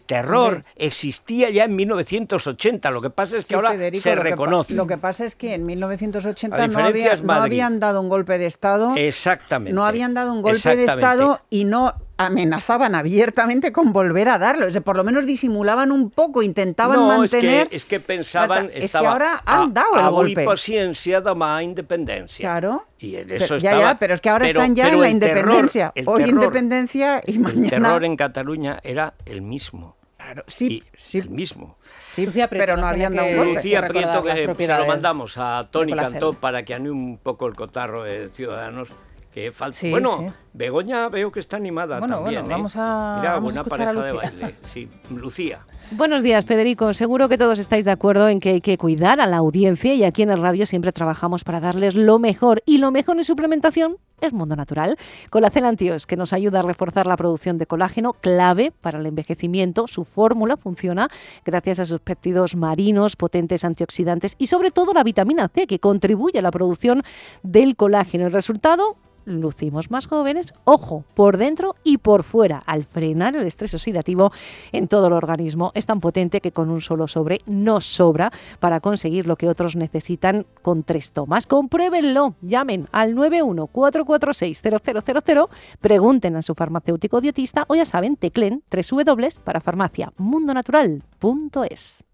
terror existía ya en 1980. Lo que pasa es que ahora se reconoce. lo que pasa es que en 1980 no, habían dado un golpe de Estado. Exactamente. No habían dado un golpe de Estado y no amenazaban abiertamente con volver a darlo. por lo menos disimulaban un poco, intentaban no, mantener... Es que, es que pensaban... que ahora han dado el golpe. paciencia da más independencia. Claro. Y eso ya, ya, pero es que ahora están ya en la independencia. Hoy independencia y mañana... El terror en Cataluña era el mismo. Claro, sí, sí. El mismo. Lucía Prieto, pero no habían dado que, se lo mandamos a Tony Cantó para que anime un poco el cotarro de Ciudadanos. Qué bueno, Begoña veo que está animada también. ¿eh? vamos a. Mira, buena pareja de baile. Sí, Lucía. Buenos días, Federico. Seguro que todos estáis de acuerdo en que hay que cuidar a la audiencia y aquí en el radio siempre trabajamos para darles lo mejor. Y lo mejor en suplementación es Mundo Natural, con la que nos ayuda a reforzar la producción de colágeno, clave para el envejecimiento. Su fórmula funciona gracias a sus péptidos marinos, potentes antioxidantes y sobre todo la vitamina C, que contribuye a la producción del colágeno. El resultado, lucimos más jóvenes, ojo, por dentro y por fuera, al frenar el estrés oxidativo en todo el organismo. Es tan potente que con un solo sobre no sobra para conseguir lo que otros necesitan con tres tomas. Compruébenlo, llamen al 914460000, pregunten a su farmacéutico dietista o ya saben, teclen 3 w para farmacia mundonatural.es.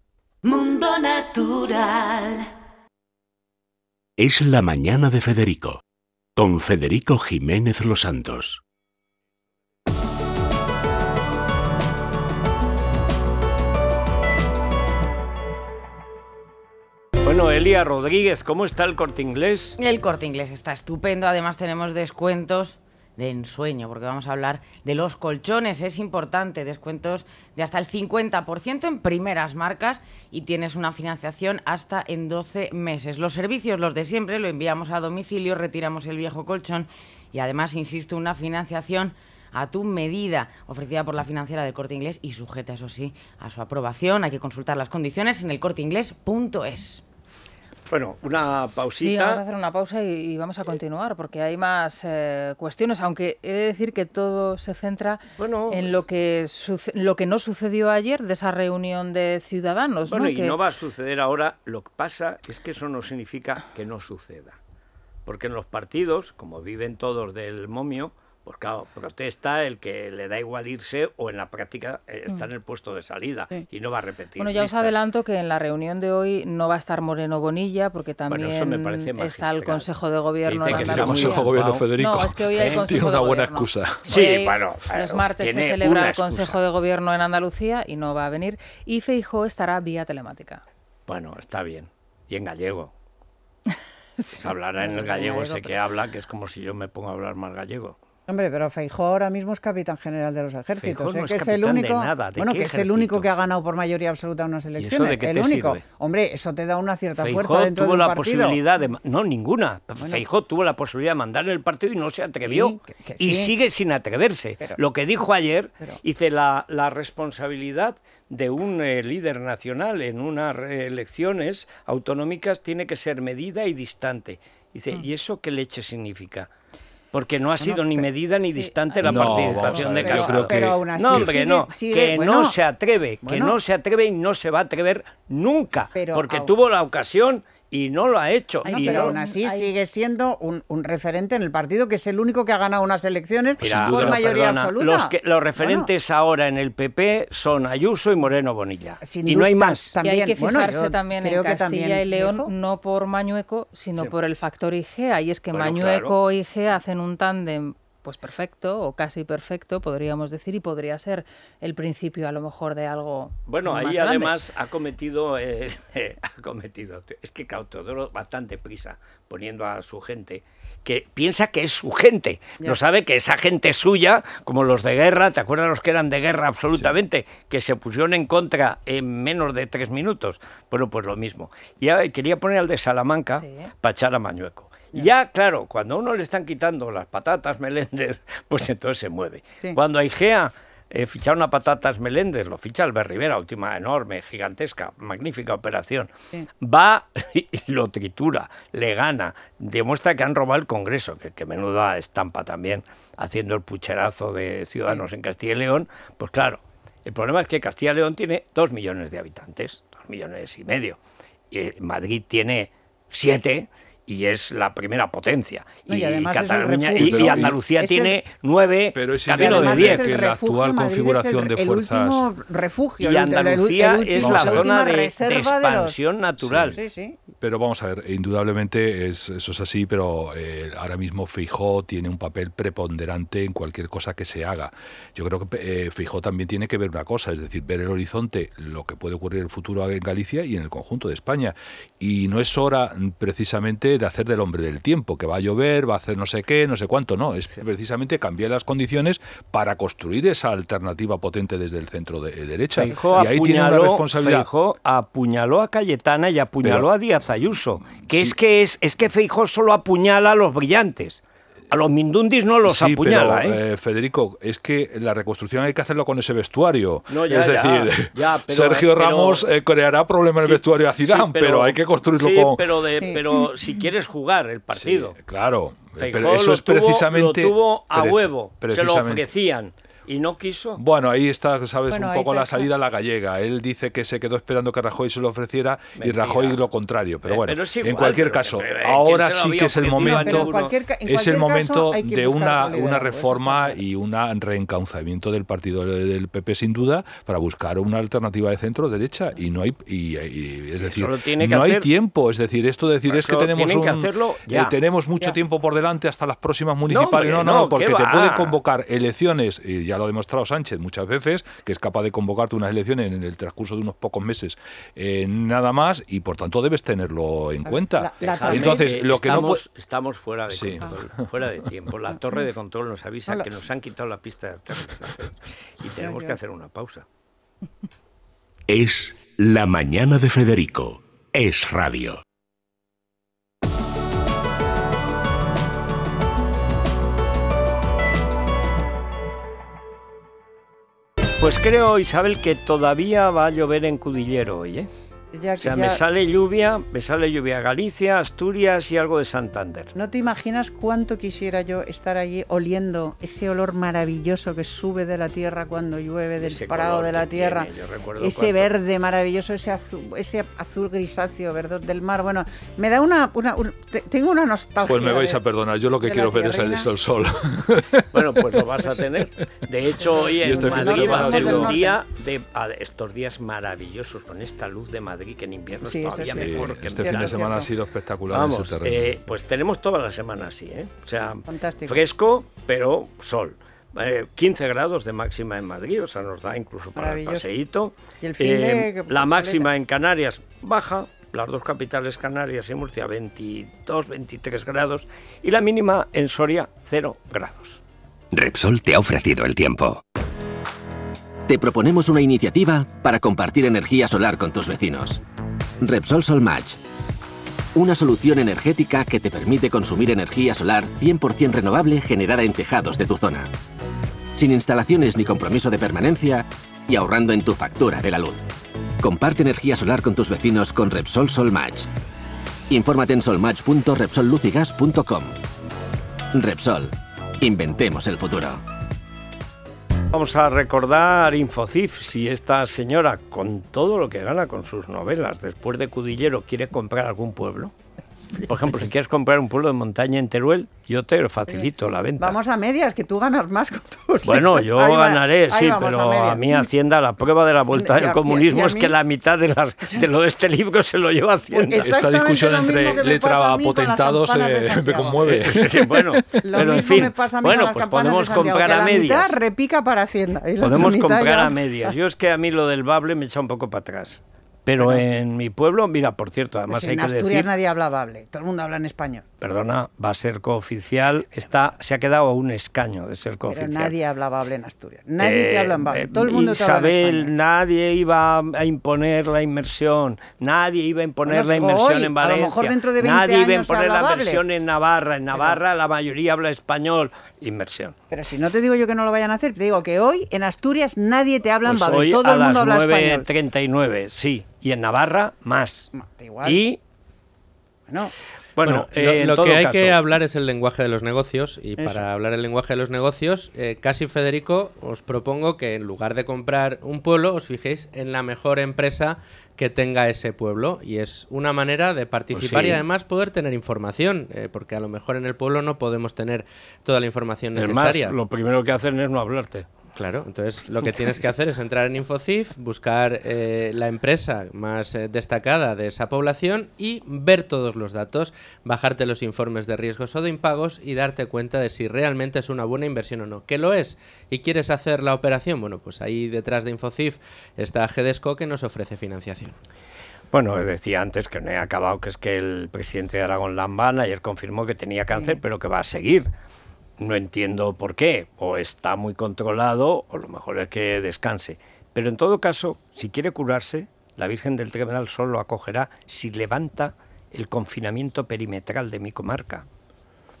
Mundo Natural. Es la mañana de Federico con Federico Jiménez Los Santos. Bueno, Elia Rodríguez, ¿cómo está el corte inglés? El corte inglés está estupendo, además tenemos descuentos de ensueño, porque vamos a hablar de los colchones. Es importante, descuentos de hasta el 50% en primeras marcas y tienes una financiación hasta en 12 meses. Los servicios, los de siempre, lo enviamos a domicilio, retiramos el viejo colchón y además, insisto, una financiación a tu medida, ofrecida por la financiera del Corte Inglés y sujeta, eso sí, a su aprobación. Hay que consultar las condiciones en elcorteinglés.es. Bueno, una pausita. Sí, vamos a hacer una pausa y, vamos a continuar porque hay más eh, cuestiones, aunque he de decir que todo se centra en lo que, lo que no sucedió ayer de esa reunión de ciudadanos. Bueno, y no va a suceder ahora. Lo que pasa es que eso no significa que no suceda. Porque en los partidos, como viven todos del momio, porque claro, protesta el que le da igual irse o en la práctica eh, mm. está en el puesto de salida y no va a repetir. Bueno, ya os adelanto que en la reunión de hoy no va a estar Moreno Bonilla porque también está el Consejo de Gobierno. Que el Consejo de Gobierno, Federico. No, es que hoy hay ¿eh? Consejo una buena excusa. Sí, bueno. los eh, martes se celebra el Consejo de Gobierno en Andalucía y no va a venir. Y Feijó estará vía telemática. Bueno, está bien. Y en gallego. Se hablará en el gallego ese que habla, que es como si yo me pongo a hablar mal gallego. Hombre, pero Feijó ahora mismo es capitán general de los ejércitos, ¿eh? es, el único, bueno, que es el único que ha ganado por mayoría absoluta unas elecciones, el único. Sirve? Hombre, eso te da una cierta fuerza dentro tuvo de la posibilidad de no ninguna. Feijó tuvo la posibilidad de mandar en el partido y no se atrevió y sigue sin atreverse. Lo que dijo ayer, dice la, responsabilidad de un eh, líder nacional en unas elecciones autonómicas tiene que ser medida y distante. Dice, mm. ¿y eso qué leche significa? porque no ha sido ni medida ni distante la participación de Casado. no, hombre, no, que no se atreve, que no se atreve y no se va a atrever nunca, porque tuvo la ocasión y no lo ha hecho. y pero aún así sigue siendo un, referente en el partido que es el único que ha ganado unas elecciones por mayoría absoluta. Los, referentes ahora en el PP son Ayuso y Moreno Bonilla. y no hay más. hay que fijarse también en Castilla y León, ¿no? por Mañueco, sino por el factor IG ahí es que Mañueco y IG hacen un tándem pues perfecto o casi perfecto, podríamos decir, y podría ser el principio a lo mejor de algo. Bueno, ahí además ha cometido, eh, eh, ha cometido, es que Cautodoro bastante prisa poniendo a su gente que piensa que es su gente, no sabe que esa gente suya, como los de guerra, ¿te acuerdas los que eran de guerra absolutamente? Que se pusieron en contra en menos de tres minutos. Bueno, pues lo mismo. Y quería poner al de Salamanca para echar a Mañueco ya, claro, cuando a uno le están quitando las patatas Meléndez, pues entonces se mueve. Cuando Aigea ficha ficharon a eh, patatas Meléndez, lo ficha Albert Rivera, última enorme, gigantesca, magnífica operación, va y lo tritura, le gana, demuestra que han robado el Congreso, que, que menuda estampa también, haciendo el pucherazo de ciudadanos en Castilla y León, pues claro, el problema es que Castilla y León tiene dos millones de habitantes, dos millones y medio, y Madrid tiene siete y es la primera potencia. y, además Cataluña, y, Andalucía tiene nueve, pero de diez. que la actual configuración de fuerzas. refugio, y Andalucía es la zona de, expansión natural. Pero vamos a ver, indudablemente eso es así, pero eh, ahora mismo fijó tiene un papel preponderante en cualquier cosa que se haga. Yo creo que eh, fijó también tiene que ver una cosa, es decir, ver el horizonte, lo que puede ocurrir en el futuro en Galicia y en el conjunto de España. Y no es hora mm, precisamente de hacer del hombre del tiempo, que va a llover, va a hacer no sé qué, no sé cuánto, no, es precisamente cambiar las condiciones para construir esa alternativa potente desde el centro de, eh, derecha. y ahí apuñaló, tiene responsabilidad. apuñaló a Cayetana y apuñaló a Díaz Ayuso, que es que es, es que Feijó solo apuñala a los brillantes a los mindundis no los apuñala. ¿eh? ¿eh? Federico, es que la reconstrucción hay que hacerlo con ese vestuario. es decir, Sergio eh, Ramos eh, creará problemas en el vestuario a Zidane, pero, hay que construirlo con. Pero, pero si quieres jugar el partido. claro. pero eso es precisamente. Lo tuvo a huevo. Se lo ofrecían no quiso? Bueno, ahí está, sabes, un poco la salida a la gallega. Él dice que se quedó esperando que Rajoy se lo ofreciera y Rajoy lo contrario. Pero eh, bueno, en cualquier caso, eh, ahora sí que es el momento, es el momento de una, una reforma y un reencauzamiento del partido del PP, sin duda, para buscar una alternativa de centro-derecha. Y no hay, y, es decir, no hay tiempo. Es decir, esto de decir es que tenemos, un, eh, tenemos mucho tiempo por delante hasta las próximas municipales. No, no, porque te puede convocar elecciones, y ya lo ha demostrado Sánchez muchas veces, que es capaz de convocarte unas elecciones en el transcurso de unos pocos meses, eh, nada más, y por tanto debes tenerlo en cuenta. Entonces, lo que estamos, estamos fuera de fuera de tiempo. La torre de control nos avisa que nos han quitado la pista y tenemos que hacer una pausa. Es la mañana de Federico. Es radio. Pues creo, Isabel, que todavía va a llover en Cudillero hoy, ¿eh? o sea, me sale lluvia, me sale lluvia Galicia, Asturias y algo de Santander. No te imaginas cuánto quisiera yo estar allí oliendo ese olor maravilloso que sube de la tierra cuando llueve, del parado de la tierra, ese verde maravilloso, ese azul, ese azul grisáceo, del mar. Bueno, me da una, tengo una nostalgia. Pues me vais a perdonar, yo lo que quiero ver es el, sol. bueno, pues lo vas a tener. De hecho, hoy en Madrid va a un día de estos días maravillosos con esta luz de Madrid que en invierno es todavía este fin de semana ha sido espectacular. en terreno. Eh, pues tenemos toda la semana así, ¿eh? O sea, fresco, pero sol. 15 eh, grados de máxima en Madrid, o sea, nos da incluso para el paseíto. Eh, la pues, máxima en Canarias baja, las dos capitales Canarias y Murcia 22, 23 grados y la mínima en Soria 0 grados. Repsol te ha ofrecido el tiempo. Te proponemos una iniciativa para compartir energía solar con tus vecinos. Repsol Solmatch. Una solución energética que te permite consumir energía solar 100% renovable generada en tejados de tu zona. Sin instalaciones ni compromiso de permanencia y ahorrando en tu factura de la luz. Comparte energía solar con tus vecinos con Repsol Solmatch. Infórmate en solmatch.repsollucigas.com. Repsol. Inventemos el futuro. Vamos a recordar InfoCif. Si esta señora, con todo lo que gana con sus novelas, después de Cudillero, quiere comprar algún pueblo, por ejemplo, si quieres comprar un pueblo de montaña en Teruel, yo te lo facilito la venta. Vamos a medias, que tú ganas más con tus Bueno, yo ganaré, sí, pero a, mi mí Hacienda, la prueba de la vuelta del comunismo es que la mitad de, lo de este libro se lo lleva Hacienda. Esta discusión entre letra potentados eh, me conmueve. bueno, pero en fin, bueno, pues podemos comprar a medias. repica para Hacienda. podemos comprar a medias. Yo es que a mí lo del bable me echa un poco para atrás. Pero en mi pueblo, mira, por cierto, pues además hay que decir... En Asturias nadie habla hable, todo el mundo habla en español. Perdona, va a ser cooficial, está, se ha quedado un escaño de ser cooficial. Pero nadie hablaba hable en Asturias, nadie te habla en bable, eh, todo el mundo Isabel, te habla en nadie iba a imponer la inmersión, nadie iba a imponer la inmersión en Valencia, a lo mejor dentro de 20 nadie iba a imponer la inmersión en Navarra, en Navarra la mayoría habla español, inmersión. Pero si no te digo yo que no lo vayan a hacer, te digo que hoy en Asturias nadie te habla en pues todo el mundo habla español. 39, sí, y en Navarra más. igual. Y bueno, bueno, eh, lo, que hay que hablar es el lenguaje de los negocios y para hablar el lenguaje de los negocios, eh, casi Federico, os propongo que en lugar de comprar un pueblo, os fijéis en la mejor empresa que tenga ese pueblo y es una manera de pues participar y además poder tener información, eh, porque a lo mejor en el pueblo no podemos tener toda la información necesaria. lo primero que hacen es no hablarte. Claro, entonces lo que tienes que hacer es entrar en InfoCIF, buscar eh, la empresa más eh, destacada de esa población y ver todos los datos, bajarte los informes de riesgos o de impagos y darte cuenta de si realmente es una buena inversión o no. ¿Qué lo es? ¿Y quieres hacer la operación? Bueno, pues ahí detrás de InfoCIF está GEDESCO que nos ofrece financiación. Bueno, eh, decía antes que no he acabado, que es que el presidente de Aragón Lambán ayer confirmó que tenía cáncer, pero que va a seguir no entiendo por qué, o está muy controlado, o lo mejor es que descanse. Pero en todo caso, si quiere curarse, la Virgen del Tremedal solo acogerá si levanta el confinamiento perimetral de mi comarca,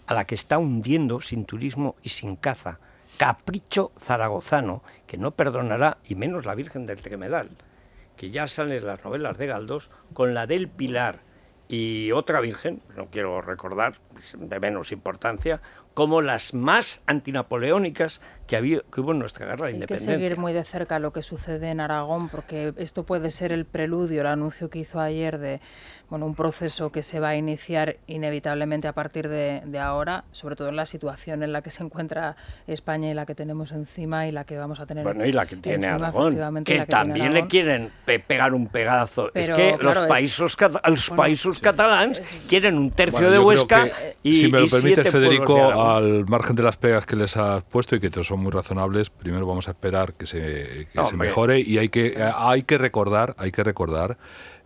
a la que está hundiendo sin turismo y sin caza. Capricho zaragozano que no perdonará, y menos la Virgen del Tremedal, que ya salen las novelas de Galdós con la del Pilar y otra Virgen, no quiero recordar, de menos importancia, como las más antinapoleónicas que, hubo en nuestra guerra de independencia. Hay que seguir muy de cerca lo que sucede en Aragón, porque esto puede ser el preludio, el anuncio que hizo ayer de bueno, un proceso que se va a iniciar inevitablemente a partir de, ahora, sobre todo en la situación en la que se encuentra España y la que tenemos encima y la que vamos a tener. Bueno, y la que tiene Aragón, que, también le quieren pegar un pegazo. es que los países, los países catalanes quieren un tercio de Huesca y. Si me lo permite Federico, al margen de las pegas que les has puesto y que te son muy razonables. Primero vamos a esperar que se, mejore y hay que, hay que recordar, hay que recordar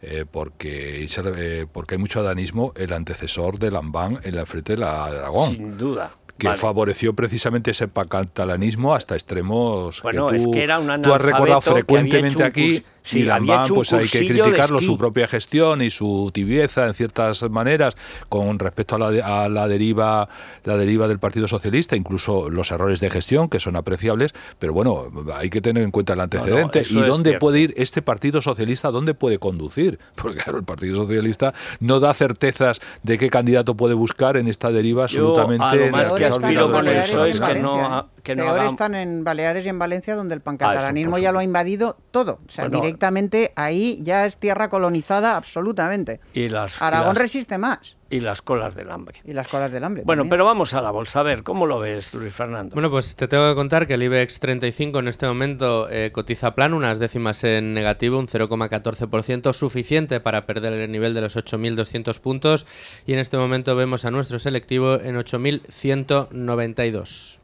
eh, porque, eh, porque hay mucho adanismo, el antecesor de Lambán en la frente de la Aragón. Sin duda que favoreció precisamente ese pacantalanismo hasta extremos bueno, que es que era un tú has recordado frecuentemente aquí Sí, y pues hay que criticarlo, su propia gestión y su tibieza en ciertas maneras con respecto a la, deriva la deriva del Partido Socialista, incluso los errores de gestión que son apreciables, pero bueno, hay que tener en cuenta el antecedente y dónde puede ir este Partido Socialista, dónde puede conducir, porque claro, el Partido Socialista no da certezas de qué candidato puede buscar en esta deriva absolutamente. que están en Baleares y en Valencia donde el ah, pancatalanismo ya lo ha invadido todo, o sea, directamente ahí ya es tierra colonizada absolutamente. Y las, Aragón resiste más. Y las colas del hambre. Y las colas del hambre. Bueno, pero vamos a la bolsa. A ver, ¿cómo lo ves, Luis Fernando? Bueno, pues te tengo que contar que el IBEX 35 en este momento eh, cotiza plano, unas décimas en negativo, un 0,14%, suficiente para perder el nivel de los 8.200 puntos. Y en este momento vemos a nuestro selectivo en 8.192.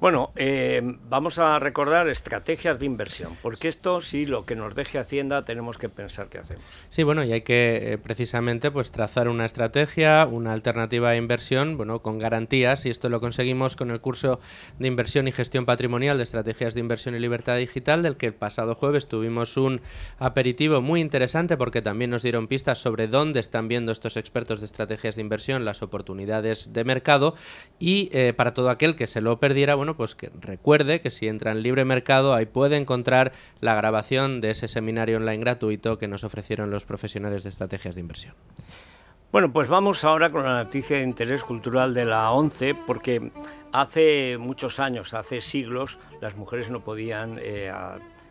Bueno, eh, vamos a recordar estrategias de inversión, porque esto sí lo que nos deje Hacienda tenemos que pensar qué hacemos. Sí, bueno, y hay que eh, precisamente pues trazar una estrategia, una alternativa de inversión, bueno, con garantías, y esto lo conseguimos con el curso de inversión y gestión patrimonial de estrategias de inversión y libertad digital, del que el pasado jueves tuvimos un aperitivo muy interesante porque también nos dieron pistas sobre dónde están viendo estos expertos de estrategias de inversión las oportunidades de mercado y eh, para todo aquel que se lo perdiera, bueno, pues que recuerde que si entra en libre mercado ahí puede encontrar la grabación de ese seminario online gratuito que nos ofrecieron los profesionales de estrategias de inversión. Bueno, pues vamos ahora con la noticia de interés cultural de la ONCE, porque hace muchos años, hace siglos, las mujeres no podían eh,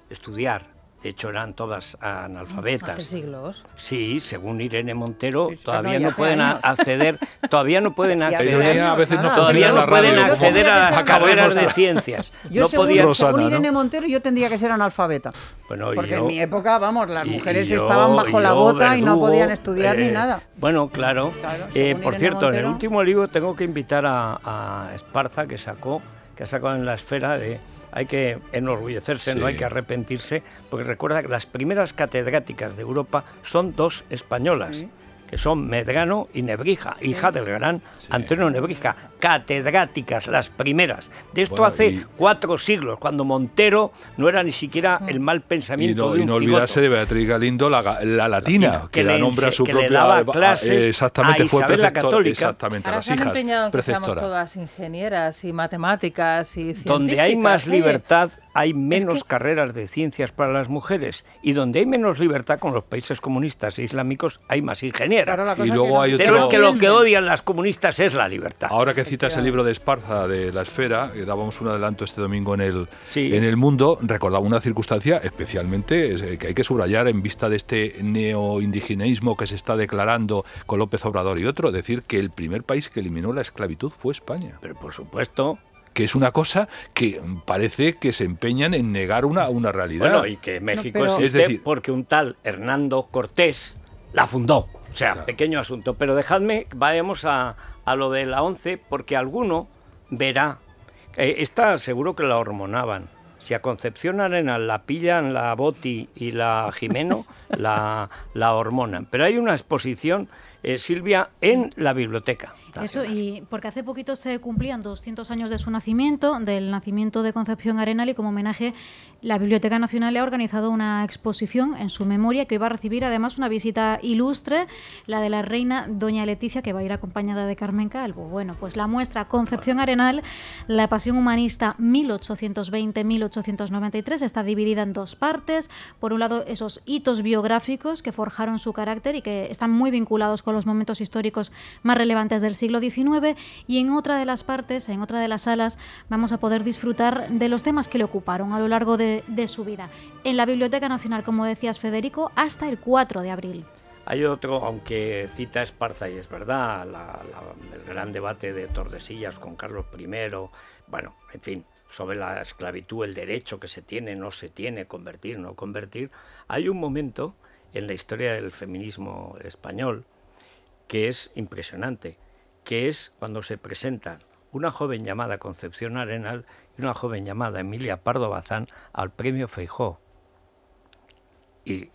estudiar de hecho, eran todas analfabetas. Hace siglos. Sí, según Irene Montero, todavía no, pueden acceder, todavía no pueden acceder, a a las carreras de ciencias. Yo no según, Irene Montero, yo tendría que ser analfabeta. Bueno, porque en mi época, vamos, las mujeres estaban bajo la bota y no podían estudiar ni eh, nada. Bueno, claro. Eh, por cierto, en el último libro tengo que invitar a, a Esparza, que sacó, que ha sacado en la esfera de hay que enorgullecerse, no hay que arrepentirse, porque recuerda que las primeras catedráticas de Europa son dos españolas que son Medrano y Nebrija, hija del gran Antonio Nebrija, catedráticas, las primeras. De esto hace cuatro siglos, cuando Montero no era ni siquiera el mal pensamiento. Y no, de un y no olvidarse de Beatriz Galindo, la, latina, que, da nombre a su propia. Le daba eh, exactamente, fue la católica. Exactamente, las se han hijas, en que todas ingenieras y matemáticas y científicas. Donde hay más libertad hay menos carreras de ciencias para las mujeres y donde hay menos libertad con los países comunistas e islámicos hay más ingenieras. Pero es que lo que odian las comunistas es la libertad. Ahora que citas el libro de Esparza de La Esfera, que dábamos un adelanto este domingo en el, en el mundo, recordaba una circunstancia especialmente eh, que hay que subrayar en vista de este neoindigenismo que se está declarando con López Obrador y otro, decir que el primer país que eliminó la esclavitud fue España. Pero por supuesto, que es una cosa que parece que se empeñan en negar una, una realidad. Bueno, y que México existe es decir, porque un tal Hernando Cortés la fundó. O sea, pequeño asunto. Pero dejadme, vayamos a, lo de la 11, porque alguno verá. Eh, Está seguro que la hormonaban. Si a Concepción Arena la pillan la Boti y la Jimeno, la, la hormonan. Pero hay una exposición, eh, Silvia, en la biblioteca. Eso, y porque hace poquito se cumplían 200 años de su nacimiento, del nacimiento de Concepción Arenal, y como homenaje, la Biblioteca Nacional ha organizado una exposición en su memoria que va a recibir además una visita ilustre, la de la reina Doña Leticia, que va a ir acompañada de Carmen Calvo. Bueno, pues la muestra Concepción Arenal, la pasión humanista 1820-1893, está dividida en dos partes. Por un lado, esos hitos biográficos que forjaron su carácter y que están muy vinculados con los momentos históricos más relevantes del siglo siglo XIX y en otra de las partes, en otra de las salas, vamos a poder disfrutar de los temas que le ocuparon a lo largo de, su vida. En la Biblioteca Nacional, como decías Federico, hasta el 4 de abril. Hay otro, aunque cita Esparza y es verdad, el gran debate de Tordesillas con Carlos I, bueno, en fin, sobre la esclavitud, el derecho que se tiene, no se tiene, convertir, no convertir, hay un momento en la historia del feminismo español que es impresionante que es cuando se presentan una joven llamada Concepción Arenal y una joven llamada Emilia Pardo Bazán al premio Feijó, y,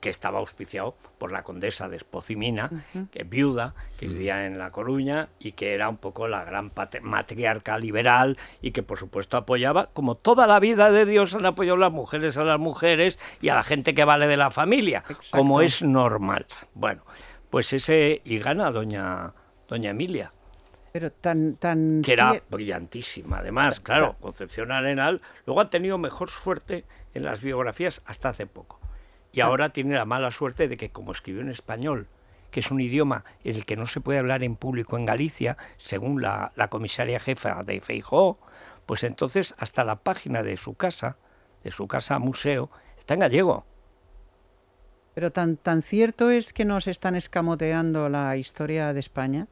que estaba auspiciado por la condesa de Espozimina, que es viuda, que vivía en La Coruña y que era un poco la gran matriarca liberal y que por supuesto apoyaba, como toda la vida de Dios han apoyado las mujeres a las mujeres y a la gente que vale de la familia, como es normal. Bueno, pues ese, y gana doña doña Emilia. Pero tan, tan... Que era brillantísima, además, claro, Concepción Arenal. Luego ha tenido mejor suerte en las biografías hasta hace poco. Y ah. ahora tiene la mala suerte de que como escribió en español, que es un idioma en el que no se puede hablar en público en Galicia, según la, la comisaria jefa de Feijó, pues entonces hasta la página de su casa, de su casa museo, está en gallego. Pero tan, tan cierto es que nos están escamoteando la historia de España.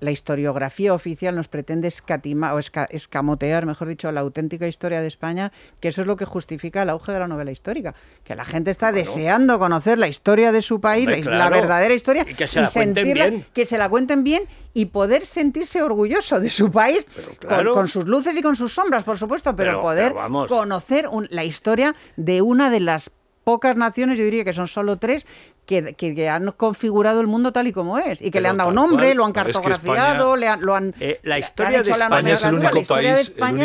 La, historiografía oficial nos pretende escatimar, o escamotear, mejor dicho, la auténtica historia de España, que eso es lo que justifica el auge de la novela histórica. Que la gente está deseando conocer la historia de su país, la verdadera historia, y que se, la sentirla, que se la cuenten bien y poder sentirse orgulloso de su país con, sus luces y con sus sombras, por supuesto, pero, poder conocer la historia de una de las pocas naciones, yo diría que son solo tres, que, han configurado el mundo tal y como es. Y que le han dado nombre, lo han cartografiado, lo han... Eh, la historia de España es el único país... España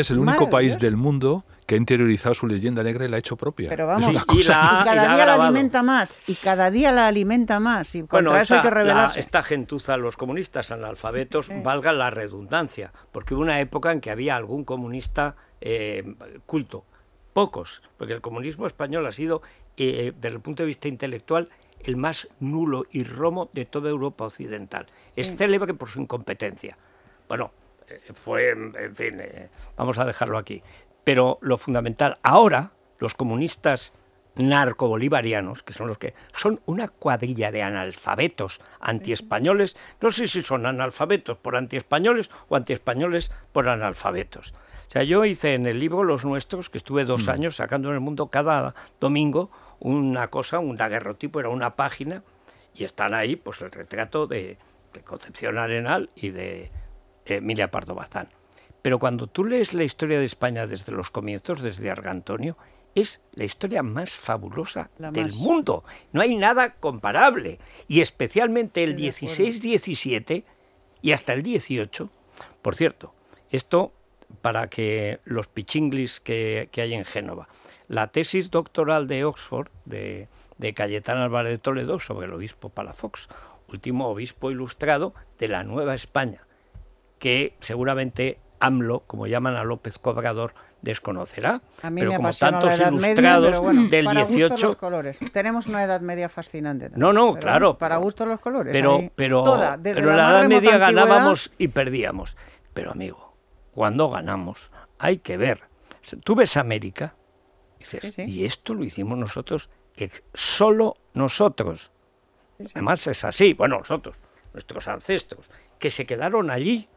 es el único país del mundo que ha interiorizado su leyenda negra y la ha hecho propia. Pero vamos, Y, cada día la alimenta más, y cada día la alimenta más, y contra bueno, eso esta, hay que esta gentuza, los comunistas analfabetos, valga la redundancia, porque hubo una época en que había algún comunista eh, culto, pocos, porque el comunismo español ha sido, eh, eh, desde el punto de vista intelectual, el más nulo y romo de toda Europa occidental. Es célebre por su incompetencia. Bueno, eh, fue, en fin, vamos a dejarlo aquí. Pero lo fundamental, ahora los comunistas narcobolivarianos, que son los que son una cuadrilla de analfabetos antiespañoles, no sé si son analfabetos por antiespañoles o antiespañoles por analfabetos. O sea, yo hice en el libro Los Nuestros, que estuve dos mm. años sacando en el mundo cada domingo una cosa, un daguerrotipo, era una página, y están ahí pues el retrato de, Concepción Arenal y de Emilia Pardo Bazán. Pero cuando tú lees la historia de España desde los comienzos, desde Argantonio, es la historia más fabulosa del mundo. No hay nada comparable. Y especialmente el 16-17 y hasta el 18. Por cierto, esto para que los pichinglis que, hay en Génova. La tesis doctoral de Oxford, de, de Cayetán Álvarez de Toledo, sobre el obispo Palafox, último obispo ilustrado de la Nueva España, que seguramente AMLO, como llaman a López Cobrador, desconocerá. A pero como tantos ilustrados del 18. colores. Tenemos una edad media fascinante. no, no, claro. Para gusto los colores. Pero, pero, pero la edad media ganábamos y perdíamos. Pero amigo, cuando ganamos. Hay que ver. Tú ves América y y esto lo hicimos nosotros, solo nosotros. Además es así, bueno, nosotros, nuestros ancestros, que se quedaron allí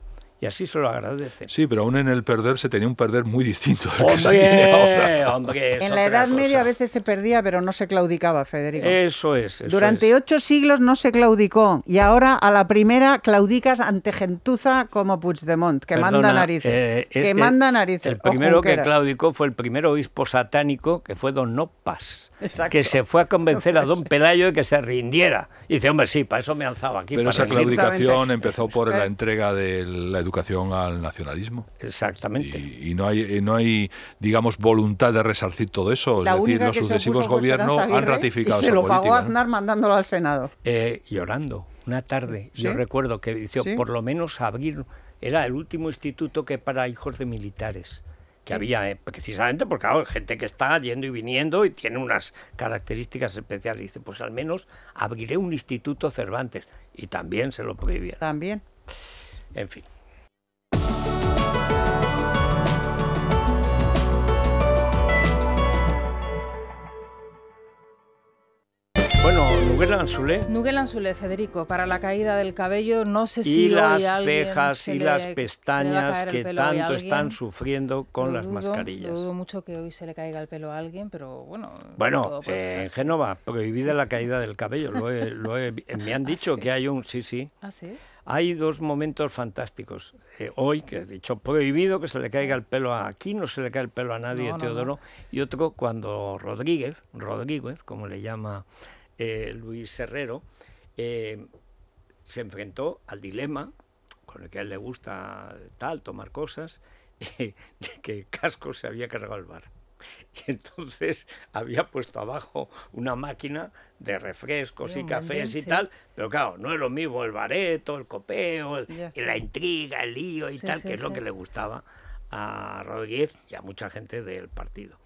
y así se lo agradece. Sí, pero aún en el perder se tenía un perder muy distinto. en la Edad Media a veces se perdía, pero no se claudicaba, Federico. Eso es. Durante ocho siglos no se claudicó y ahora a la primera claudicas ante gentuza como Puigdemont, que manda narices. Eh, que manda narices. El primero que claudicó fue el primer obispo satánico, que fue Don Nopas que se fue a convencer a don Pelayo de que se rindiera. Y dice, hombre, sí, para eso me alzaba aquí. Pero esa claudicación empezó por la eh. entrega de la educación al nacionalismo. Exactamente. Y, no, hay, no hay, digamos, voluntad de resarcir todo eso. es decir, los sucesivos gobiernos han ratificado y se lo pagó Aznar mandándolo al Senado. Eh, llorando. Una tarde, yo recuerdo que dice por lo menos abrir... Era el último instituto que para hijos de militares que había, eh, precisamente porque claro, gente que está yendo y viniendo y tiene unas características especiales. Y dice, pues al menos abriré un instituto Cervantes. Y también se lo prohibieron. También. En fin. Bueno, Nuguel Anzulé. Anzulé, Federico, para la caída del cabello, no sé si. Y las cejas y las pestañas que tanto están sufriendo con las mascarillas. Dudo mucho que hoy se le caiga el pelo a alguien, pero bueno. Bueno, en eh, Génova, prohibida la caída del cabello. me han ah, dicho que hay un. Sí, sí. ¿Ah, sí? Hay dos momentos fantásticos. Eh, hoy, que has dicho, prohibido que se le caiga el pelo a aquí, no se le cae el pelo a nadie, Teodoro. Y otro cuando Rodríguez, Rodríguez, como le llama eh, Luis Herrero, eh, se enfrentó al dilema, con el que a él le gusta tal, tomar cosas, eh, de que Casco se había cargado el bar. Y entonces había puesto abajo una máquina de refrescos y cafés y tal. Pero claro, no es lo mismo el bareto, el copeo, la intriga, el lío y tal, que es lo que le gustaba a Rodríguez y a mucha gente del partido.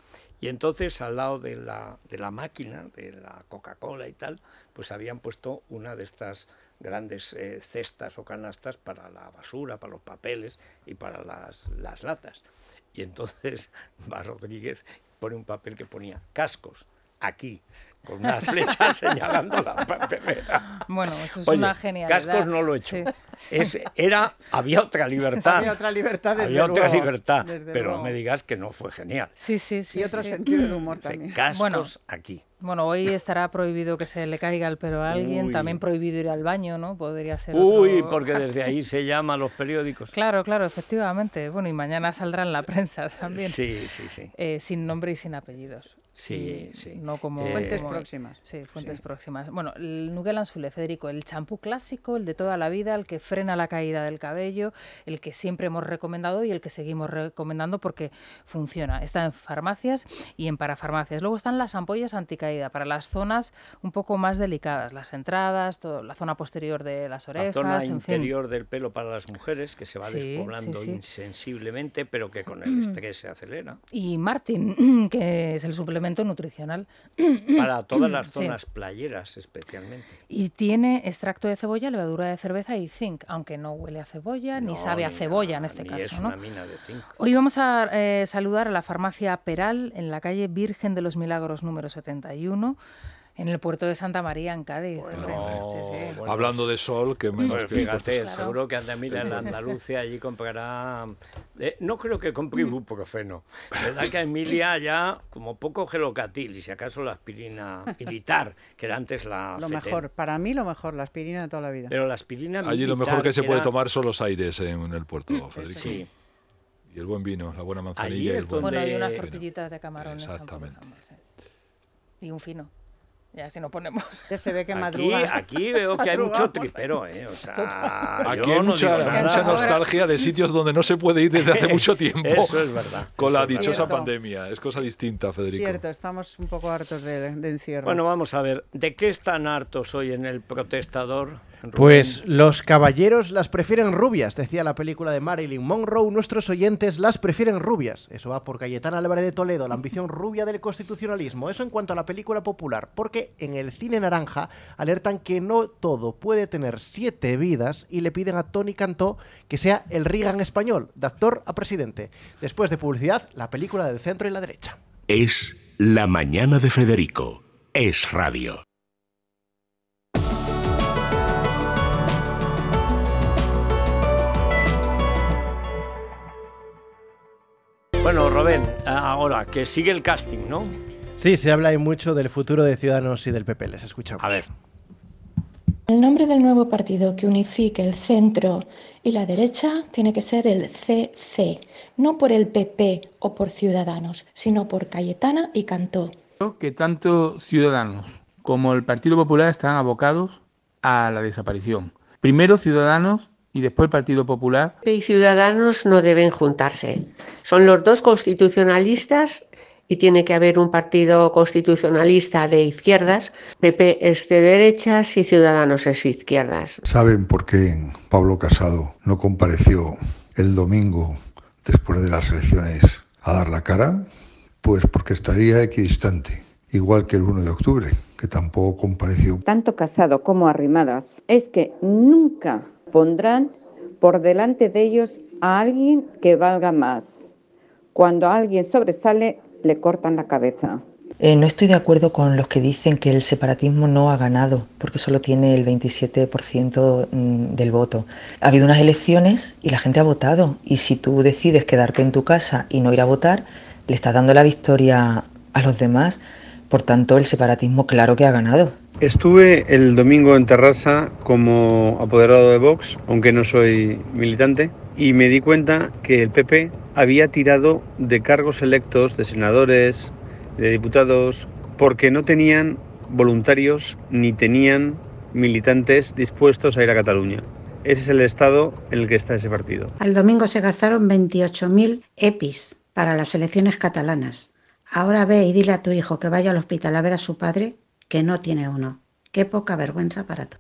Y entonces al lado de la, de la máquina, de la Coca-Cola y tal, pues habían puesto una de estas grandes eh, cestas o canastas para la basura, para los papeles y para las, las latas. Y entonces va Rodríguez, pone un papel que ponía cascos aquí con unas flechas señalando la papelera. Bueno, eso es una genialidad. Cascos no lo he hecho. era, había otra libertad. Había otra libertad desde Había otra libertad, pero no me digas que no fue genial. Sí, sí, sí. Y otro sentido del humor también. Cascos aquí. Bueno, hoy estará prohibido que se le caiga el pero a alguien, también prohibido ir al baño, ¿no? Podría ser. Uy, porque desde ahí se a los periódicos. Claro, claro, efectivamente. Bueno, y mañana saldrá en la prensa también. Sí, sí, sí. Eh, sin nombre y sin apellidos. Sí, sí. No como eh, fuentes próximas. Sí, fuentes próximas. Bueno, el Nuguel Anzule, Federico, el champú clásico, el de toda la vida, el que frena la caída del cabello, el que siempre hemos recomendado y el que seguimos recomendando porque funciona. Está en farmacias y en parafarmacias. Luego están las ampollas anticaída para las zonas un poco más delicadas, las entradas, la zona posterior de las orejas, la zona interior del pelo para las mujeres que se va despoblando insensiblemente, pero que con el estrés se acelera. Y Martín, que es el suplemento nutricional. Para todas las zonas playeras especialmente. Y tiene extracto de cebolla, levadura de cerveza y zinc, aunque no huele a cebolla ni sabe a cebolla en este caso. Hoy vamos a eh, saludar a la farmacia Peral en la calle Virgen de los Milagros número 71 en el puerto de Santa María, en Cádiz. hablando de sol, que mm. menos pues seguro que Andamila en Andalucía allí comprará... Eh, no creo que compre mm. ibuprofeno. verdad que Emilia ya como poco gelocatil y si acaso la aspirina militar, que era antes la... Lo mejor, para mí lo mejor, la aspirina de toda la vida. Pero la aspirina Allí lo mejor que se puede tomar son los aires en el puerto, mm, Federico. Sí. Y el buen vino, la buena manzanilla. y el buen... Bueno, unas tortillitas de camarones. Exactamente. y un fino. Ya si no ponemos. Ya se ve que madruga. Aquí, veo que hay mucho tripero, ¿eh? O aquí hay mucha, nostalgia de sitios donde no se puede ir desde hace mucho tiempo. Eso es verdad. Con la dichosa pandemia. Es cosa distinta, Federico. Cierto, estamos un poco hartos de encierro. Bueno, vamos a ver. ¿De qué están hartos hoy en el protestador? Pues los caballeros las prefieren rubias, decía la película de Marilyn Monroe. Nuestros oyentes las prefieren rubias. Eso va por Cayetana Álvarez de Toledo, la ambición rubia del constitucionalismo. Eso en cuanto a la película popular, porque en el cine naranja alertan que no todo puede tener siete vidas y le piden a Tony Cantó que sea el Reagan español, de actor a presidente. Después de publicidad, la película del centro y la derecha. Es La Mañana de Federico. Es Radio. Bueno, Robén, ahora que sigue el casting, ¿no? Sí, se habla mucho del futuro de Ciudadanos y del PP. Les escuchamos. A ver. El nombre del nuevo partido que unifique el centro y la derecha tiene que ser el CC, no por el PP o por Ciudadanos, sino por Cayetana y Cantó. Creo que tanto Ciudadanos como el Partido Popular están abocados a la desaparición. Primero Ciudadanos y después el Partido Popular. Y Ciudadanos no deben juntarse. Son los dos constitucionalistas y tiene que haber un partido constitucionalista de izquierdas. PP es de derechas y Ciudadanos es izquierdas. ¿Saben por qué Pablo Casado no compareció el domingo después de las elecciones a dar la cara? Pues porque estaría equidistante, igual que el 1 de octubre, que tampoco compareció. Tanto Casado como Arrimadas es que nunca pondrán por delante de ellos a alguien que valga más. Cuando alguien sobresale, le cortan la cabeza. Eh, no estoy de acuerdo con los que dicen que el separatismo no ha ganado, porque solo tiene el 27% mm, del voto. Ha habido unas elecciones y la gente ha votado, y si tú decides quedarte en tu casa y no ir a votar, le estás dando la victoria a los demás. Por tanto, el separatismo claro que ha ganado. Estuve el domingo en Terrassa como apoderado de Vox, aunque no soy militante, y me di cuenta que el PP había tirado de cargos electos, de senadores, de diputados, porque no tenían voluntarios ni tenían militantes dispuestos a ir a Cataluña. Ese es el estado en el que está ese partido. El domingo se gastaron 28.000 EPIs para las elecciones catalanas. Ahora ve y dile a tu hijo que vaya al hospital a ver a su padre que no tiene uno. Qué poca vergüenza para tú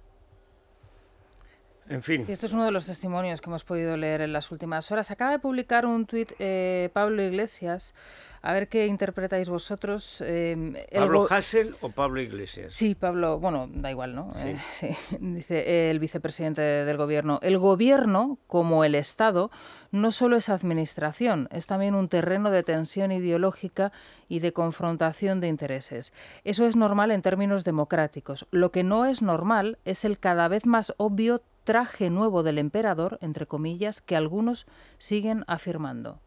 fin. esto es uno de los testimonios que hemos podido leer en las últimas horas. Acaba de publicar un tuit eh, Pablo Iglesias. A ver qué interpretáis vosotros. Eh, ¿Pablo Hassel o Pablo Iglesias? Sí, Pablo, bueno, da igual, ¿no? sí. Eh, Dice el vicepresidente del gobierno. El gobierno, como el Estado, no solo es administración, es también un terreno de tensión ideológica y de confrontación de intereses. Eso es normal en términos democráticos. Lo que no es normal es el cada vez más obvio traje nuevo del emperador, entre comillas, que algunos siguen afirmando.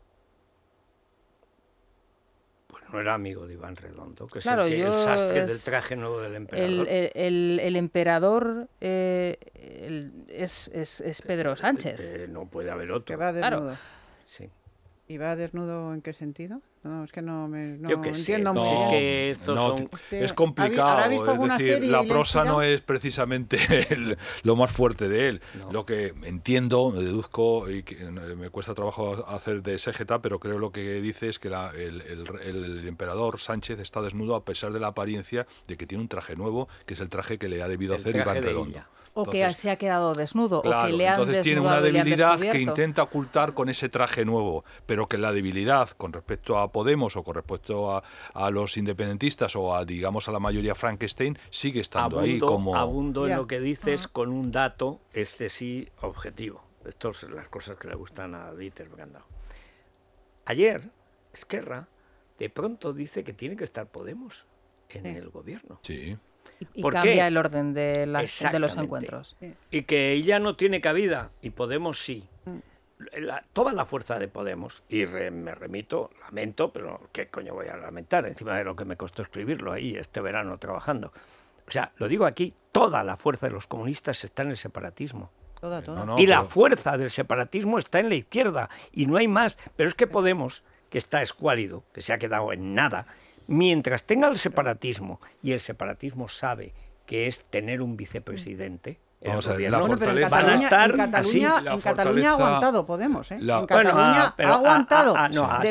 Pues no era amigo de Iván Redondo, que es el, sastre del traje nuevo del emperador. El, emperador eh, es, es, Pedro eh, Sánchez. Eh, no puede haber otro. Que va desnudo. Sí. ¿Y va desnudo en qué sentido? No, es que no me entiendo Es complicado. la prosa no es precisamente lo más fuerte de él. Lo que entiendo, me deduzco, y que me cuesta trabajo hacer de segeta, pero creo lo que dice es que el, emperador Sánchez está desnudo a pesar de la apariencia de que tiene un traje nuevo, que es el traje que le ha debido hacer Iván Redondo. O que se ha quedado desnudo. o que le han entonces tiene una debilidad que intenta ocultar con ese traje nuevo, pero que la debilidad con respecto a Podemos o con respecto a, los independentistas o a, digamos, a la mayoría Frankenstein sigue estando ahí como... Abundo en lo que dices con un dato, este sí, objetivo. Estas son las cosas que le gustan a Dieter Brandau. Ayer, Esquerra de pronto dice que tiene que estar Podemos en el gobierno. Sí. Y, cambia el orden de, de los encuentros. Y que ella no tiene cabida y Podemos sí. Mm. toda la fuerza de Podemos, y me remito, lamento, pero ¿qué coño voy a lamentar? Encima de lo que me costó escribirlo ahí este verano trabajando. O sea, lo digo aquí, toda la fuerza de los comunistas está en el separatismo. Toda, toda. y la fuerza del separatismo está en la izquierda, y no hay más. Pero es que Podemos, que está escuálido, que se ha quedado en nada, Mientras tenga el separatismo, y el separatismo sabe que es tener un vicepresidente, Vamos a ver, Van a estar en Cataluña, En Cataluña ha aguantado Podemos, ¿eh? La... En Cataluña ah, ah, ha ah, aguantado.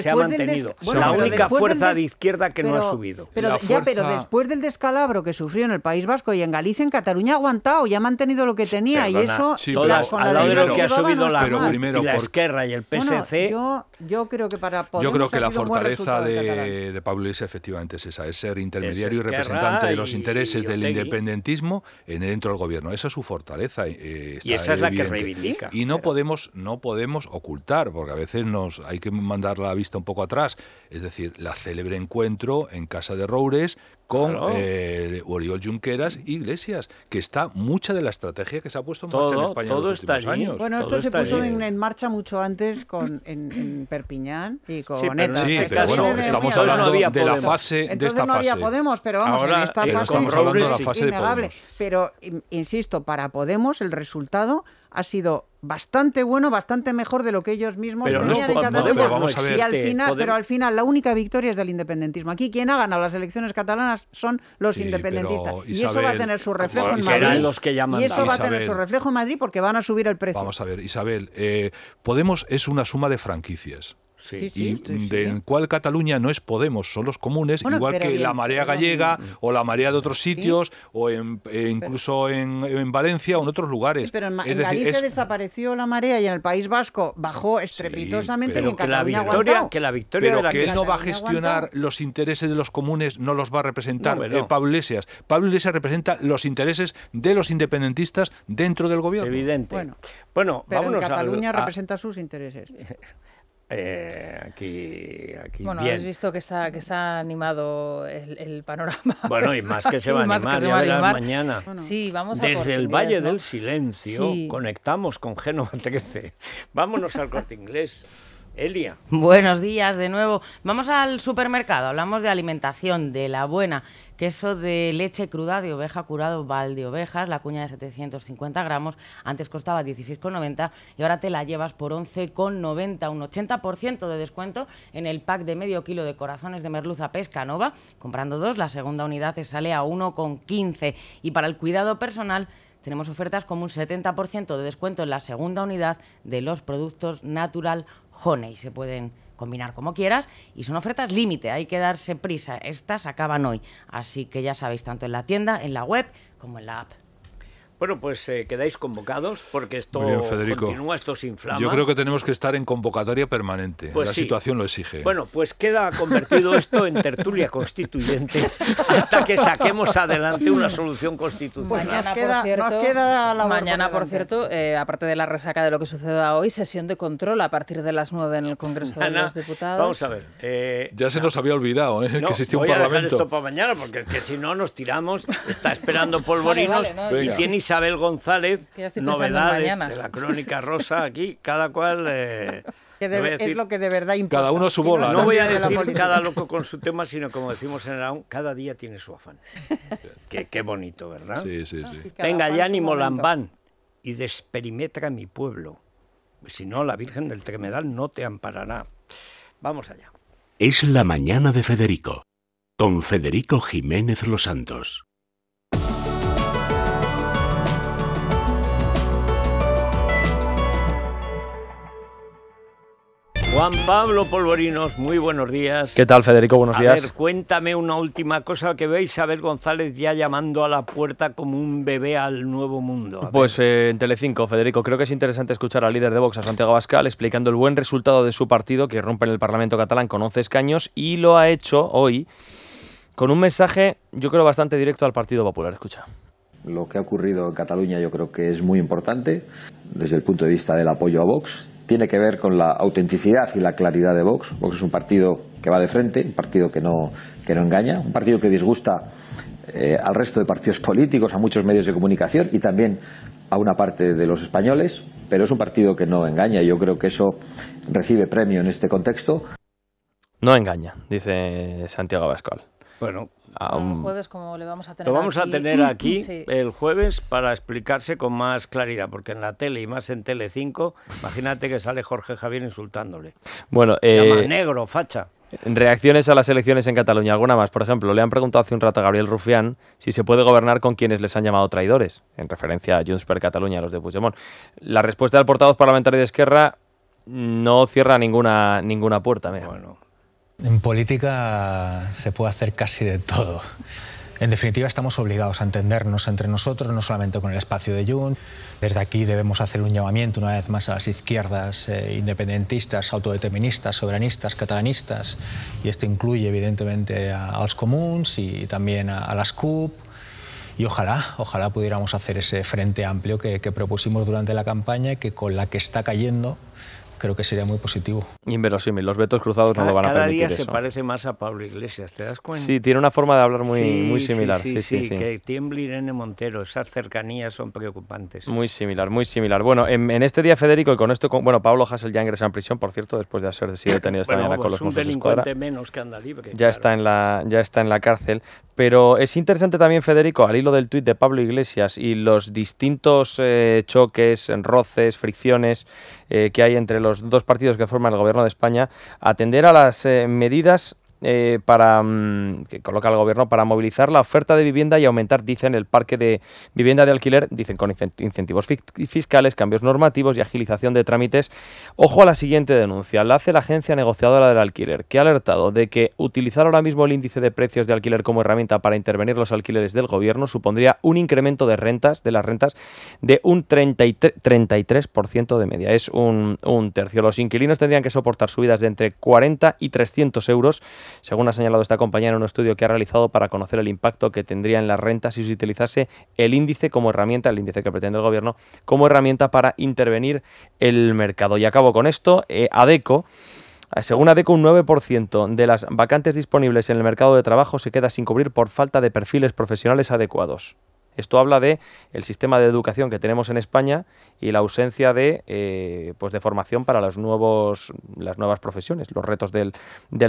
se ha mantenido. la única fuerza de izquierda que no ha subido. Pero, pero después del descalabro que sufrió en el País Vasco y en Galicia, en Cataluña ha aguantado ya ha mantenido lo que tenía. y eso, de lo que, ha subido la, pero y la Esquerra y el PSC... yo, creo que para Yo creo que la fortaleza de, Pablo Iglesias efectivamente es esa, es ser intermediario y representante de los intereses del independentismo dentro del gobierno. Esa es su fortaleza fortaleza. Eh, y esa es la que reivindica. Y no, podemos, no podemos ocultar, porque a veces nos hay que mandar la vista un poco atrás. Es decir, la célebre encuentro en casa de Roures con eh, Oriol Junqueras y Iglesias, que está mucha de la estrategia que se ha puesto en marcha en España en los últimos años. Bueno, esto se puso en, marcha mucho antes con, en, Perpiñán y con sí, sí, este pero bueno, estamos hablando de la fase de esta no había Podemos, pero vamos, Ahora, en esta fase estamos innegable. Pero insisto, para Podemos el resultado ha sido bastante bueno, bastante mejor de lo que ellos mismos tenían en Cataluña. pero, este, al final, la única victoria es del independentismo. Aquí quien ha ganado las elecciones catalanas son los independentistas. y eso va a tener su reflejo en Madrid. Y eso va a tener su reflejo en Madrid porque van a subir el precio. Vamos a ver, Isabel, eh, Podemos es una suma de franquicias y de en cual Cataluña no es Podemos, son los comunes, igual que la marea gallega o la marea de otros sitios, o eh, incluso en, Valencia o en otros lugares. pero en, Galicia desapareció la marea y en el País Vasco bajó estrepitosamente en que la victoria, que la victoria pero que no va a gestionar los intereses de los comunes, no los va a representar eh, Pablo Iglesias. Pablo Iglesias representa los intereses de los independentistas dentro del gobierno. Evidente. Bueno, pero Cataluña representa sus intereses. Eh, aquí, Bueno, habéis has visto que está, que está animado el, panorama. Bueno, y más que se va a animar, mañana. sí, vamos Desde Desde el Valle del Silencio conectamos con Génova 13. Vámonos al corte inglés. Elia. Buenos días de nuevo. Vamos al supermercado, hablamos de alimentación, de la buena queso de leche cruda de oveja curado val de ovejas, la cuña de 750 gramos, antes costaba 16,90 y ahora te la llevas por 11,90, un 80% de descuento en el pack de medio kilo de corazones de merluza pesca nova, comprando dos, la segunda unidad te sale a 1,15 y para el cuidado personal tenemos ofertas como un 70% de descuento en la segunda unidad de los productos Natural Honey, se pueden combinar como quieras y son ofertas límite, hay que darse prisa, estas acaban hoy, así que ya sabéis, tanto en la tienda, en la web como en la app. Bueno, pues eh, quedáis convocados porque esto continúa, esto se inflama. Yo creo que tenemos que estar en convocatoria permanente. Pues la situación lo exige. Bueno, pues queda convertido esto en tertulia constituyente hasta que saquemos adelante una solución constitucional. Mañana, por queda, cierto, queda la mañana, por cierto eh, aparte de la resaca de lo que suceda hoy, sesión de control a partir de las 9 en el Congreso de los Diputados. Vamos a ver. Eh, ya se nos había olvidado que existía un parlamento. A dejar esto para mañana porque es que si no nos tiramos, está esperando polvorinos y 100 y Isabel González, novedades de la crónica rosa aquí, cada cual... Eh, es lo que de verdad importa. Cada uno su bola. No voy a decir cada loco con su tema, sino como decimos en el Aún, cada día tiene su afán. qué, bonito, ¿verdad? Venga, ya ánimo, Lambán, y desperimetra mi pueblo. Si no, la Virgen del Tremedal no te amparará. Vamos allá. Es la mañana de Federico, con Federico Jiménez Los Santos. Juan Pablo Polvorinos, muy buenos días. ¿Qué tal, Federico? Buenos días. A ver, cuéntame una última cosa que veis, Isabel González ya llamando a la puerta como un bebé al nuevo mundo. pues eh, en Telecinco, Federico, creo que es interesante escuchar al líder de Vox, a Santiago Bascal, explicando el buen resultado de su partido que rompe en el Parlamento catalán con 11 escaños y lo ha hecho hoy con un mensaje, yo creo, bastante directo al Partido Popular. Escucha. Lo que ha ocurrido en Cataluña yo creo que es muy importante desde el punto de vista del apoyo a Vox tiene que ver con la autenticidad y la claridad de Vox. Vox es un partido que va de frente, un partido que no, que no engaña, un partido que disgusta eh, al resto de partidos políticos, a muchos medios de comunicación y también a una parte de los españoles, pero es un partido que no engaña. Yo creo que eso recibe premio en este contexto. No engaña, dice Santiago Bascual. Bueno, Ah, mm. jueves, como le vamos a tener lo vamos a tener aquí el jueves para explicarse con más claridad, porque en la tele y más en Tele 5, imagínate que sale Jorge Javier insultándole. Bueno, eh, negro, facha. Reacciones a las elecciones en Cataluña, alguna más. Por ejemplo, le han preguntado hace un rato a Gabriel Rufián si se puede gobernar con quienes les han llamado traidores, en referencia a Junts per Cataluña, los de Puigdemont. La respuesta del portavoz parlamentario de Esquerra no cierra ninguna, ninguna puerta. Mira. Bueno. En política se puede hacer casi de todo. En definitiva, estamos obligados a entendernos entre nosotros, no solamente con el espacio de Jun. Desde aquí debemos hacer un llamamiento una vez más a las izquierdas eh, independentistas, autodeterministas, soberanistas, catalanistas. Y esto incluye, evidentemente, a, los comuns y también a, las CUP. Y ojalá, ojalá pudiéramos hacer ese frente amplio que, que propusimos durante la campaña y que con la que está cayendo creo que sería muy positivo. Inverosímil, los vetos cruzados no lo van a permitir. Cada día se parece más a Pablo Iglesias, ¿te das cuenta? Sí, tiene una forma de hablar muy, muy similar. Sí sí, sí que tiemble Irene Montero, esas cercanías son preocupantes. Muy similar, muy similar. Bueno, en, este día, Federico, y con esto, con, bueno, Pablo Hassel ya ingresa en prisión, por cierto, después de haber sido detenido esta mañana con pues los un delincuente menos que anda libre. Ya, está en la, ya está en la cárcel. Pero es interesante también, Federico, al hilo del tuit de Pablo Iglesias y los distintos eh, choques, roces, fricciones eh, que hay entre los dos partidos que forman el Gobierno de España, atender a las eh, medidas eh, para, mm, que coloca el gobierno para movilizar la oferta de vivienda y aumentar, dicen, el parque de vivienda de alquiler, dicen, con incentivos fiscales, cambios normativos y agilización de trámites. Ojo a la siguiente denuncia, la hace la agencia negociadora del alquiler, que ha alertado de que utilizar ahora mismo el índice de precios de alquiler como herramienta para intervenir los alquileres del gobierno supondría un incremento de rentas, de las rentas, de un 33, de media. Es un, un tercio. Los inquilinos tendrían que soportar subidas de entre 40 y 300 euros según ha señalado esta compañía en un estudio que ha realizado para conocer el impacto que tendría en las rentas si se utilizase el índice como herramienta, el índice que pretende el gobierno, como herramienta para intervenir el mercado. Y acabo con esto, eh, ADECO. Eh, según ADECO, un 9% de las vacantes disponibles en el mercado de trabajo se queda sin cubrir por falta de perfiles profesionales adecuados. Esto habla de el sistema de educación que tenemos en España y la ausencia de, eh, pues de formación para los nuevos, las nuevas profesiones, los retos del,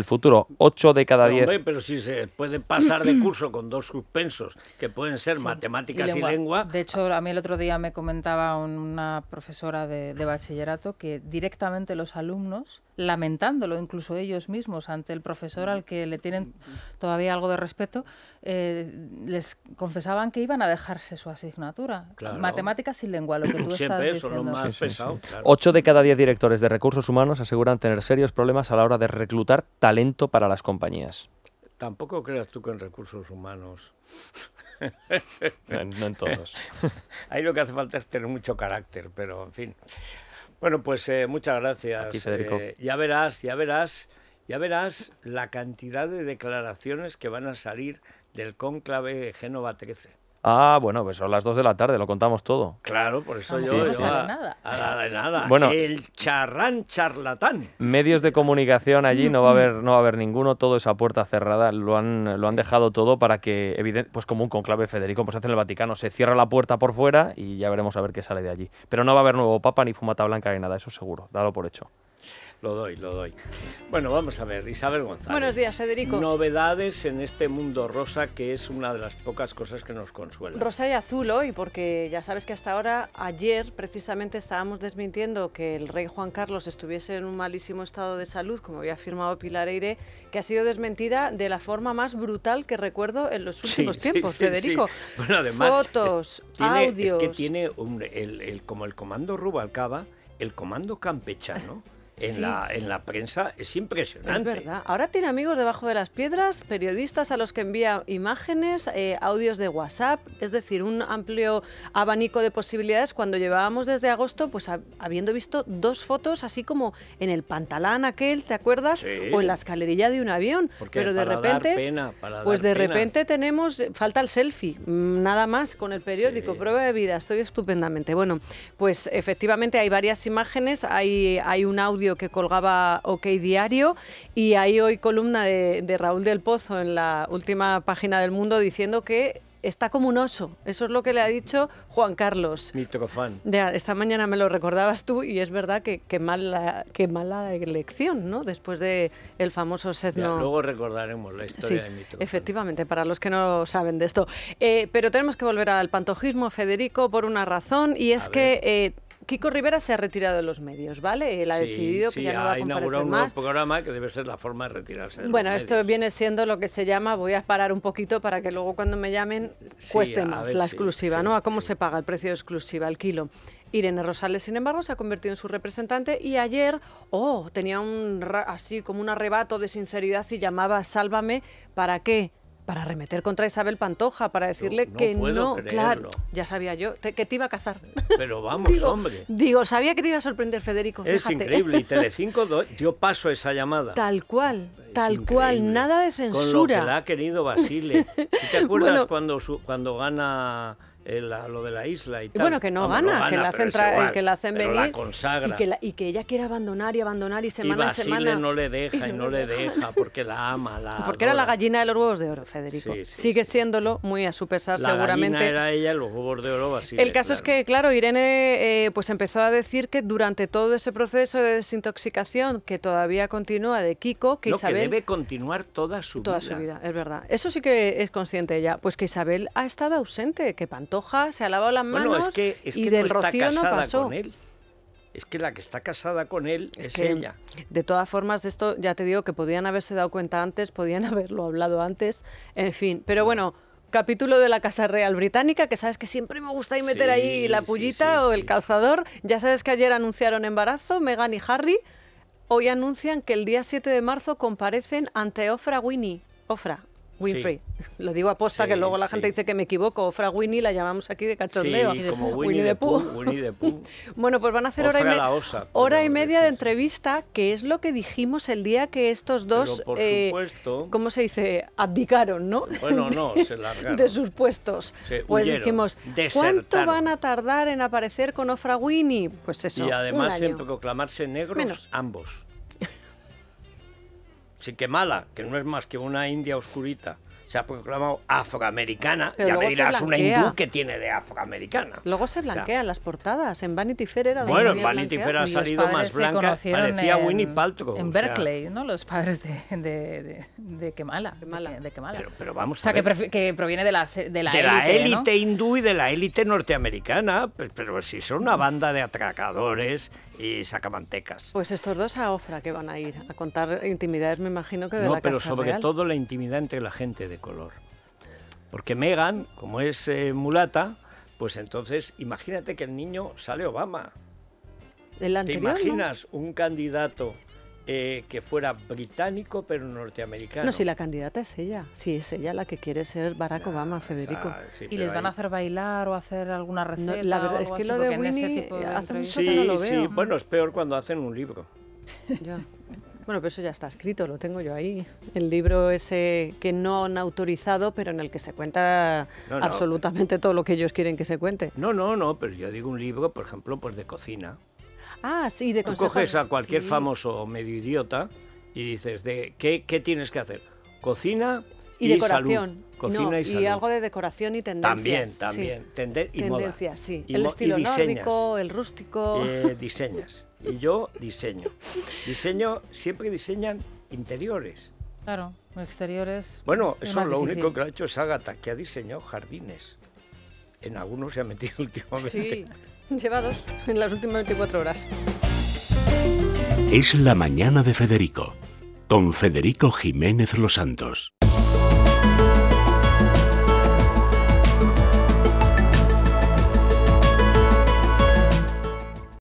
futuro. Ocho de cada diez... Pero, si se puede pasar de curso con dos suspensos, que pueden ser matemáticas y lengua. De hecho, a mí el otro día me comentaba una profesora de, bachillerato que directamente los alumnos lamentándolo incluso ellos mismos ante el profesor al que le tienen todavía algo de respeto, eh, les confesaban que iban a dejarse su asignatura. Matemáticas y lengua, lo que tú estás diciendo. Más Ocho de cada diez directores de recursos humanos aseguran tener serios problemas a la hora de reclutar talento para las compañías. Tampoco creas tú que en recursos humanos. no, en todos. Ahí lo que hace falta es tener mucho carácter, pero en fin. Bueno, pues eh, muchas gracias. Eh, ya verás, ya verás, ya verás la cantidad de declaraciones que van a salir del cónclave de Génova 13. Ah, bueno, pues son las dos de la tarde, lo contamos todo. Claro, por eso ah, yo... nada. nada. Bueno, el charrán charlatán. Medios de comunicación allí no va a haber, no va a haber ninguno, todo esa puerta cerrada, lo han, lo han dejado todo para que, pues como un conclave Federico, pues hace en el Vaticano, se cierra la puerta por fuera y ya veremos a ver qué sale de allí. Pero no va a haber nuevo papa ni fumata blanca ni nada, eso seguro, dado por hecho. Lo doy, lo doy. Bueno, vamos a ver, Isabel González. Buenos días, Federico. Novedades en este mundo rosa que es una de las pocas cosas que nos consuela. Rosa y azul hoy, porque ya sabes que hasta ahora, ayer precisamente estábamos desmintiendo que el rey Juan Carlos estuviese en un malísimo estado de salud, como había afirmado Pilar Eire, que ha sido desmentida de la forma más brutal que recuerdo en los últimos tiempos, Federico. Bueno, además, Fotos, audios. Es que tiene como el comando Rubalcaba, el comando campechano en, la, en la prensa es impresionante. Es verdad. Ahora tiene amigos debajo de las piedras, periodistas a los que envía imágenes, eh, audios de WhatsApp, es decir, un amplio abanico de posibilidades. Cuando llevábamos desde agosto, pues habiendo visto dos fotos, así como en el pantalán aquel, ¿te acuerdas? O en la escalerilla de un avión. Pero de repente, pues de repente tenemos, eh, falta el selfie, mm, nada más con el periódico, prueba de vida, estoy estupendamente. Bueno, pues efectivamente hay varias imágenes, hay, hay un audio que colgaba OK Diario y hay hoy columna de, Raúl del Pozo en la última página del mundo diciendo que está como un oso. Eso es lo que le ha dicho Juan Carlos. Mitrofán. esta mañana me lo recordabas tú y es verdad que, qué mala, que mala elección, ¿no? Después de el famoso set luego recordaremos la historia de Efectivamente, para los que no saben de esto. Eh, pero tenemos que volver al pantojismo, Federico, por una razón, y es que... Eh, Kiko Rivera se ha retirado de los medios, ¿vale? Él ha decidido que ya no va a inaugurado un nuevo programa que debe ser la forma de retirarse. bueno, esto viene siendo lo que se llama, voy a parar un poquito para que luego cuando me llamen cueste más la exclusiva, ¿no? A cómo se paga el precio de exclusiva, al kilo. Irene Rosales, sin embargo, se ha convertido en su representante y ayer, oh, tenía un así como un arrebato de sinceridad y llamaba Sálvame, ¿para qué? para remeter contra Isabel Pantoja, para decirle que no, claro, ya sabía yo, que te iba a cazar. Pero vamos, hombre. Digo, sabía que te iba a sorprender, Federico. Es increíble, y Telecinco dio paso a esa llamada. Tal cual, tal cual, nada de censura. Con lo que la ha querido Basile. ¿Te acuerdas cuando, cuando gana eh, lo de la isla y tal. bueno, que no, gana, eh, que la hacen, que la hacen venir. y, que ella quiere abandonar y abandonar y semana y a semana. no le deja y no le deja porque la ama. porque era la gallina de los huevos de oro, Federico. Sigue siéndolo muy a su pesar, la seguramente. era ella los huevos de oro, así. El caso es que, claro, Irene eh, pues empezó a decir que durante todo ese proceso de desintoxicación que todavía continúa de Kiko, que Isabel. Que debe continuar toda su vida. Toda su vida, es verdad. Eso sí que es consciente ella. Pues que Isabel ha estado ausente, que pantó se ha lavado las manos que, y del rocío no pasó. Con él. Es que la que está casada con él es, ella. De todas formas, esto ya te digo que podían haberse dado cuenta antes, podían haberlo hablado antes, en fin. Pero bueno, capítulo de la Casa Real Británica, que sabes que siempre me gusta meter ahí la pullita o el calzador. Ya sabes que ayer anunciaron embarazo, Meghan y Harry. Hoy anuncian que el día 7 de marzo comparecen ante Ofra Winnie. Ofra, Winfrey. Lo digo aposta, que luego la gente dice que me equivoco. Ofra Winnie la llamamos aquí de cachondeo. Sí, como Winnie, de Pooh. bueno, pues van a hacer hora y, media de entrevista, que es lo que dijimos el día que estos dos, por eh, ¿cómo se dice? Abdicaron, ¿no? Bueno, no, se largaron. de sus puestos. pues dijimos, ¿cuánto van a tardar en aparecer con Ofra Winnie? Pues eso, Y además en proclamarse negros ambos sí que mala, que no es más que una India oscurita se ha proclamado afroamericana. ya me una hindú que tiene de afroamericana. Luego se blanquean las portadas. En Vanity Fair era Bueno, en Vanity Fair ha salido más blanca. Parecía Winnie Paltrow. En Berkeley, ¿no? Los padres de, de, Kemala. De, Pero, vamos. O sea, a Que, proviene de la, de la élite. hindú y de la élite norteamericana. Pero, si son una banda de atracadores y sacamantecas. Pues estos dos a Ofra que van a ir a contar intimidades, me imagino que de no, No, pero sobre todo la intimidad entre la gente de color. Porque Megan, como es eh, mulata, pues entonces imagínate que el niño sale Obama. ¿El ¿Te imaginas un candidato eh, que fuera británico pero norteamericano. si la candidata es ella, si es ella la que quiere ser Barack Obama, Federico. y les van a hacer bailar o hacer alguna receta. es que lo de bueno, es peor cuando hacen un libro. ya. Bueno, pero eso ya está escrito, lo tengo yo ahí. El libro ese que no han autorizado, pero en el que se cuenta absolutamente todo lo que ellos quieren que se cuente. No, no, no, pero yo digo un libro, por ejemplo, pues de cocina. Ah, sí, de cocina. coges a cualquier famoso medio idiota y dices, de ¿qué, tienes que hacer? Cocina y, decoración. Salud. Cocina y, salud. y algo de decoración y tendencias. También, también. tendencias, sí. el estilo nórdico, el rústico. Eh, diseñas. y yo diseño. Diseño, siempre diseñan interiores. Claro, exteriores. Bueno, eso es lo único que ha hecho es Ágata, que ha diseñado jardines. En algunos se ha metido últimamente. Sí, lleva en las últimas 24 horas. Es la mañana de Federico, con Federico Jiménez Los Santos.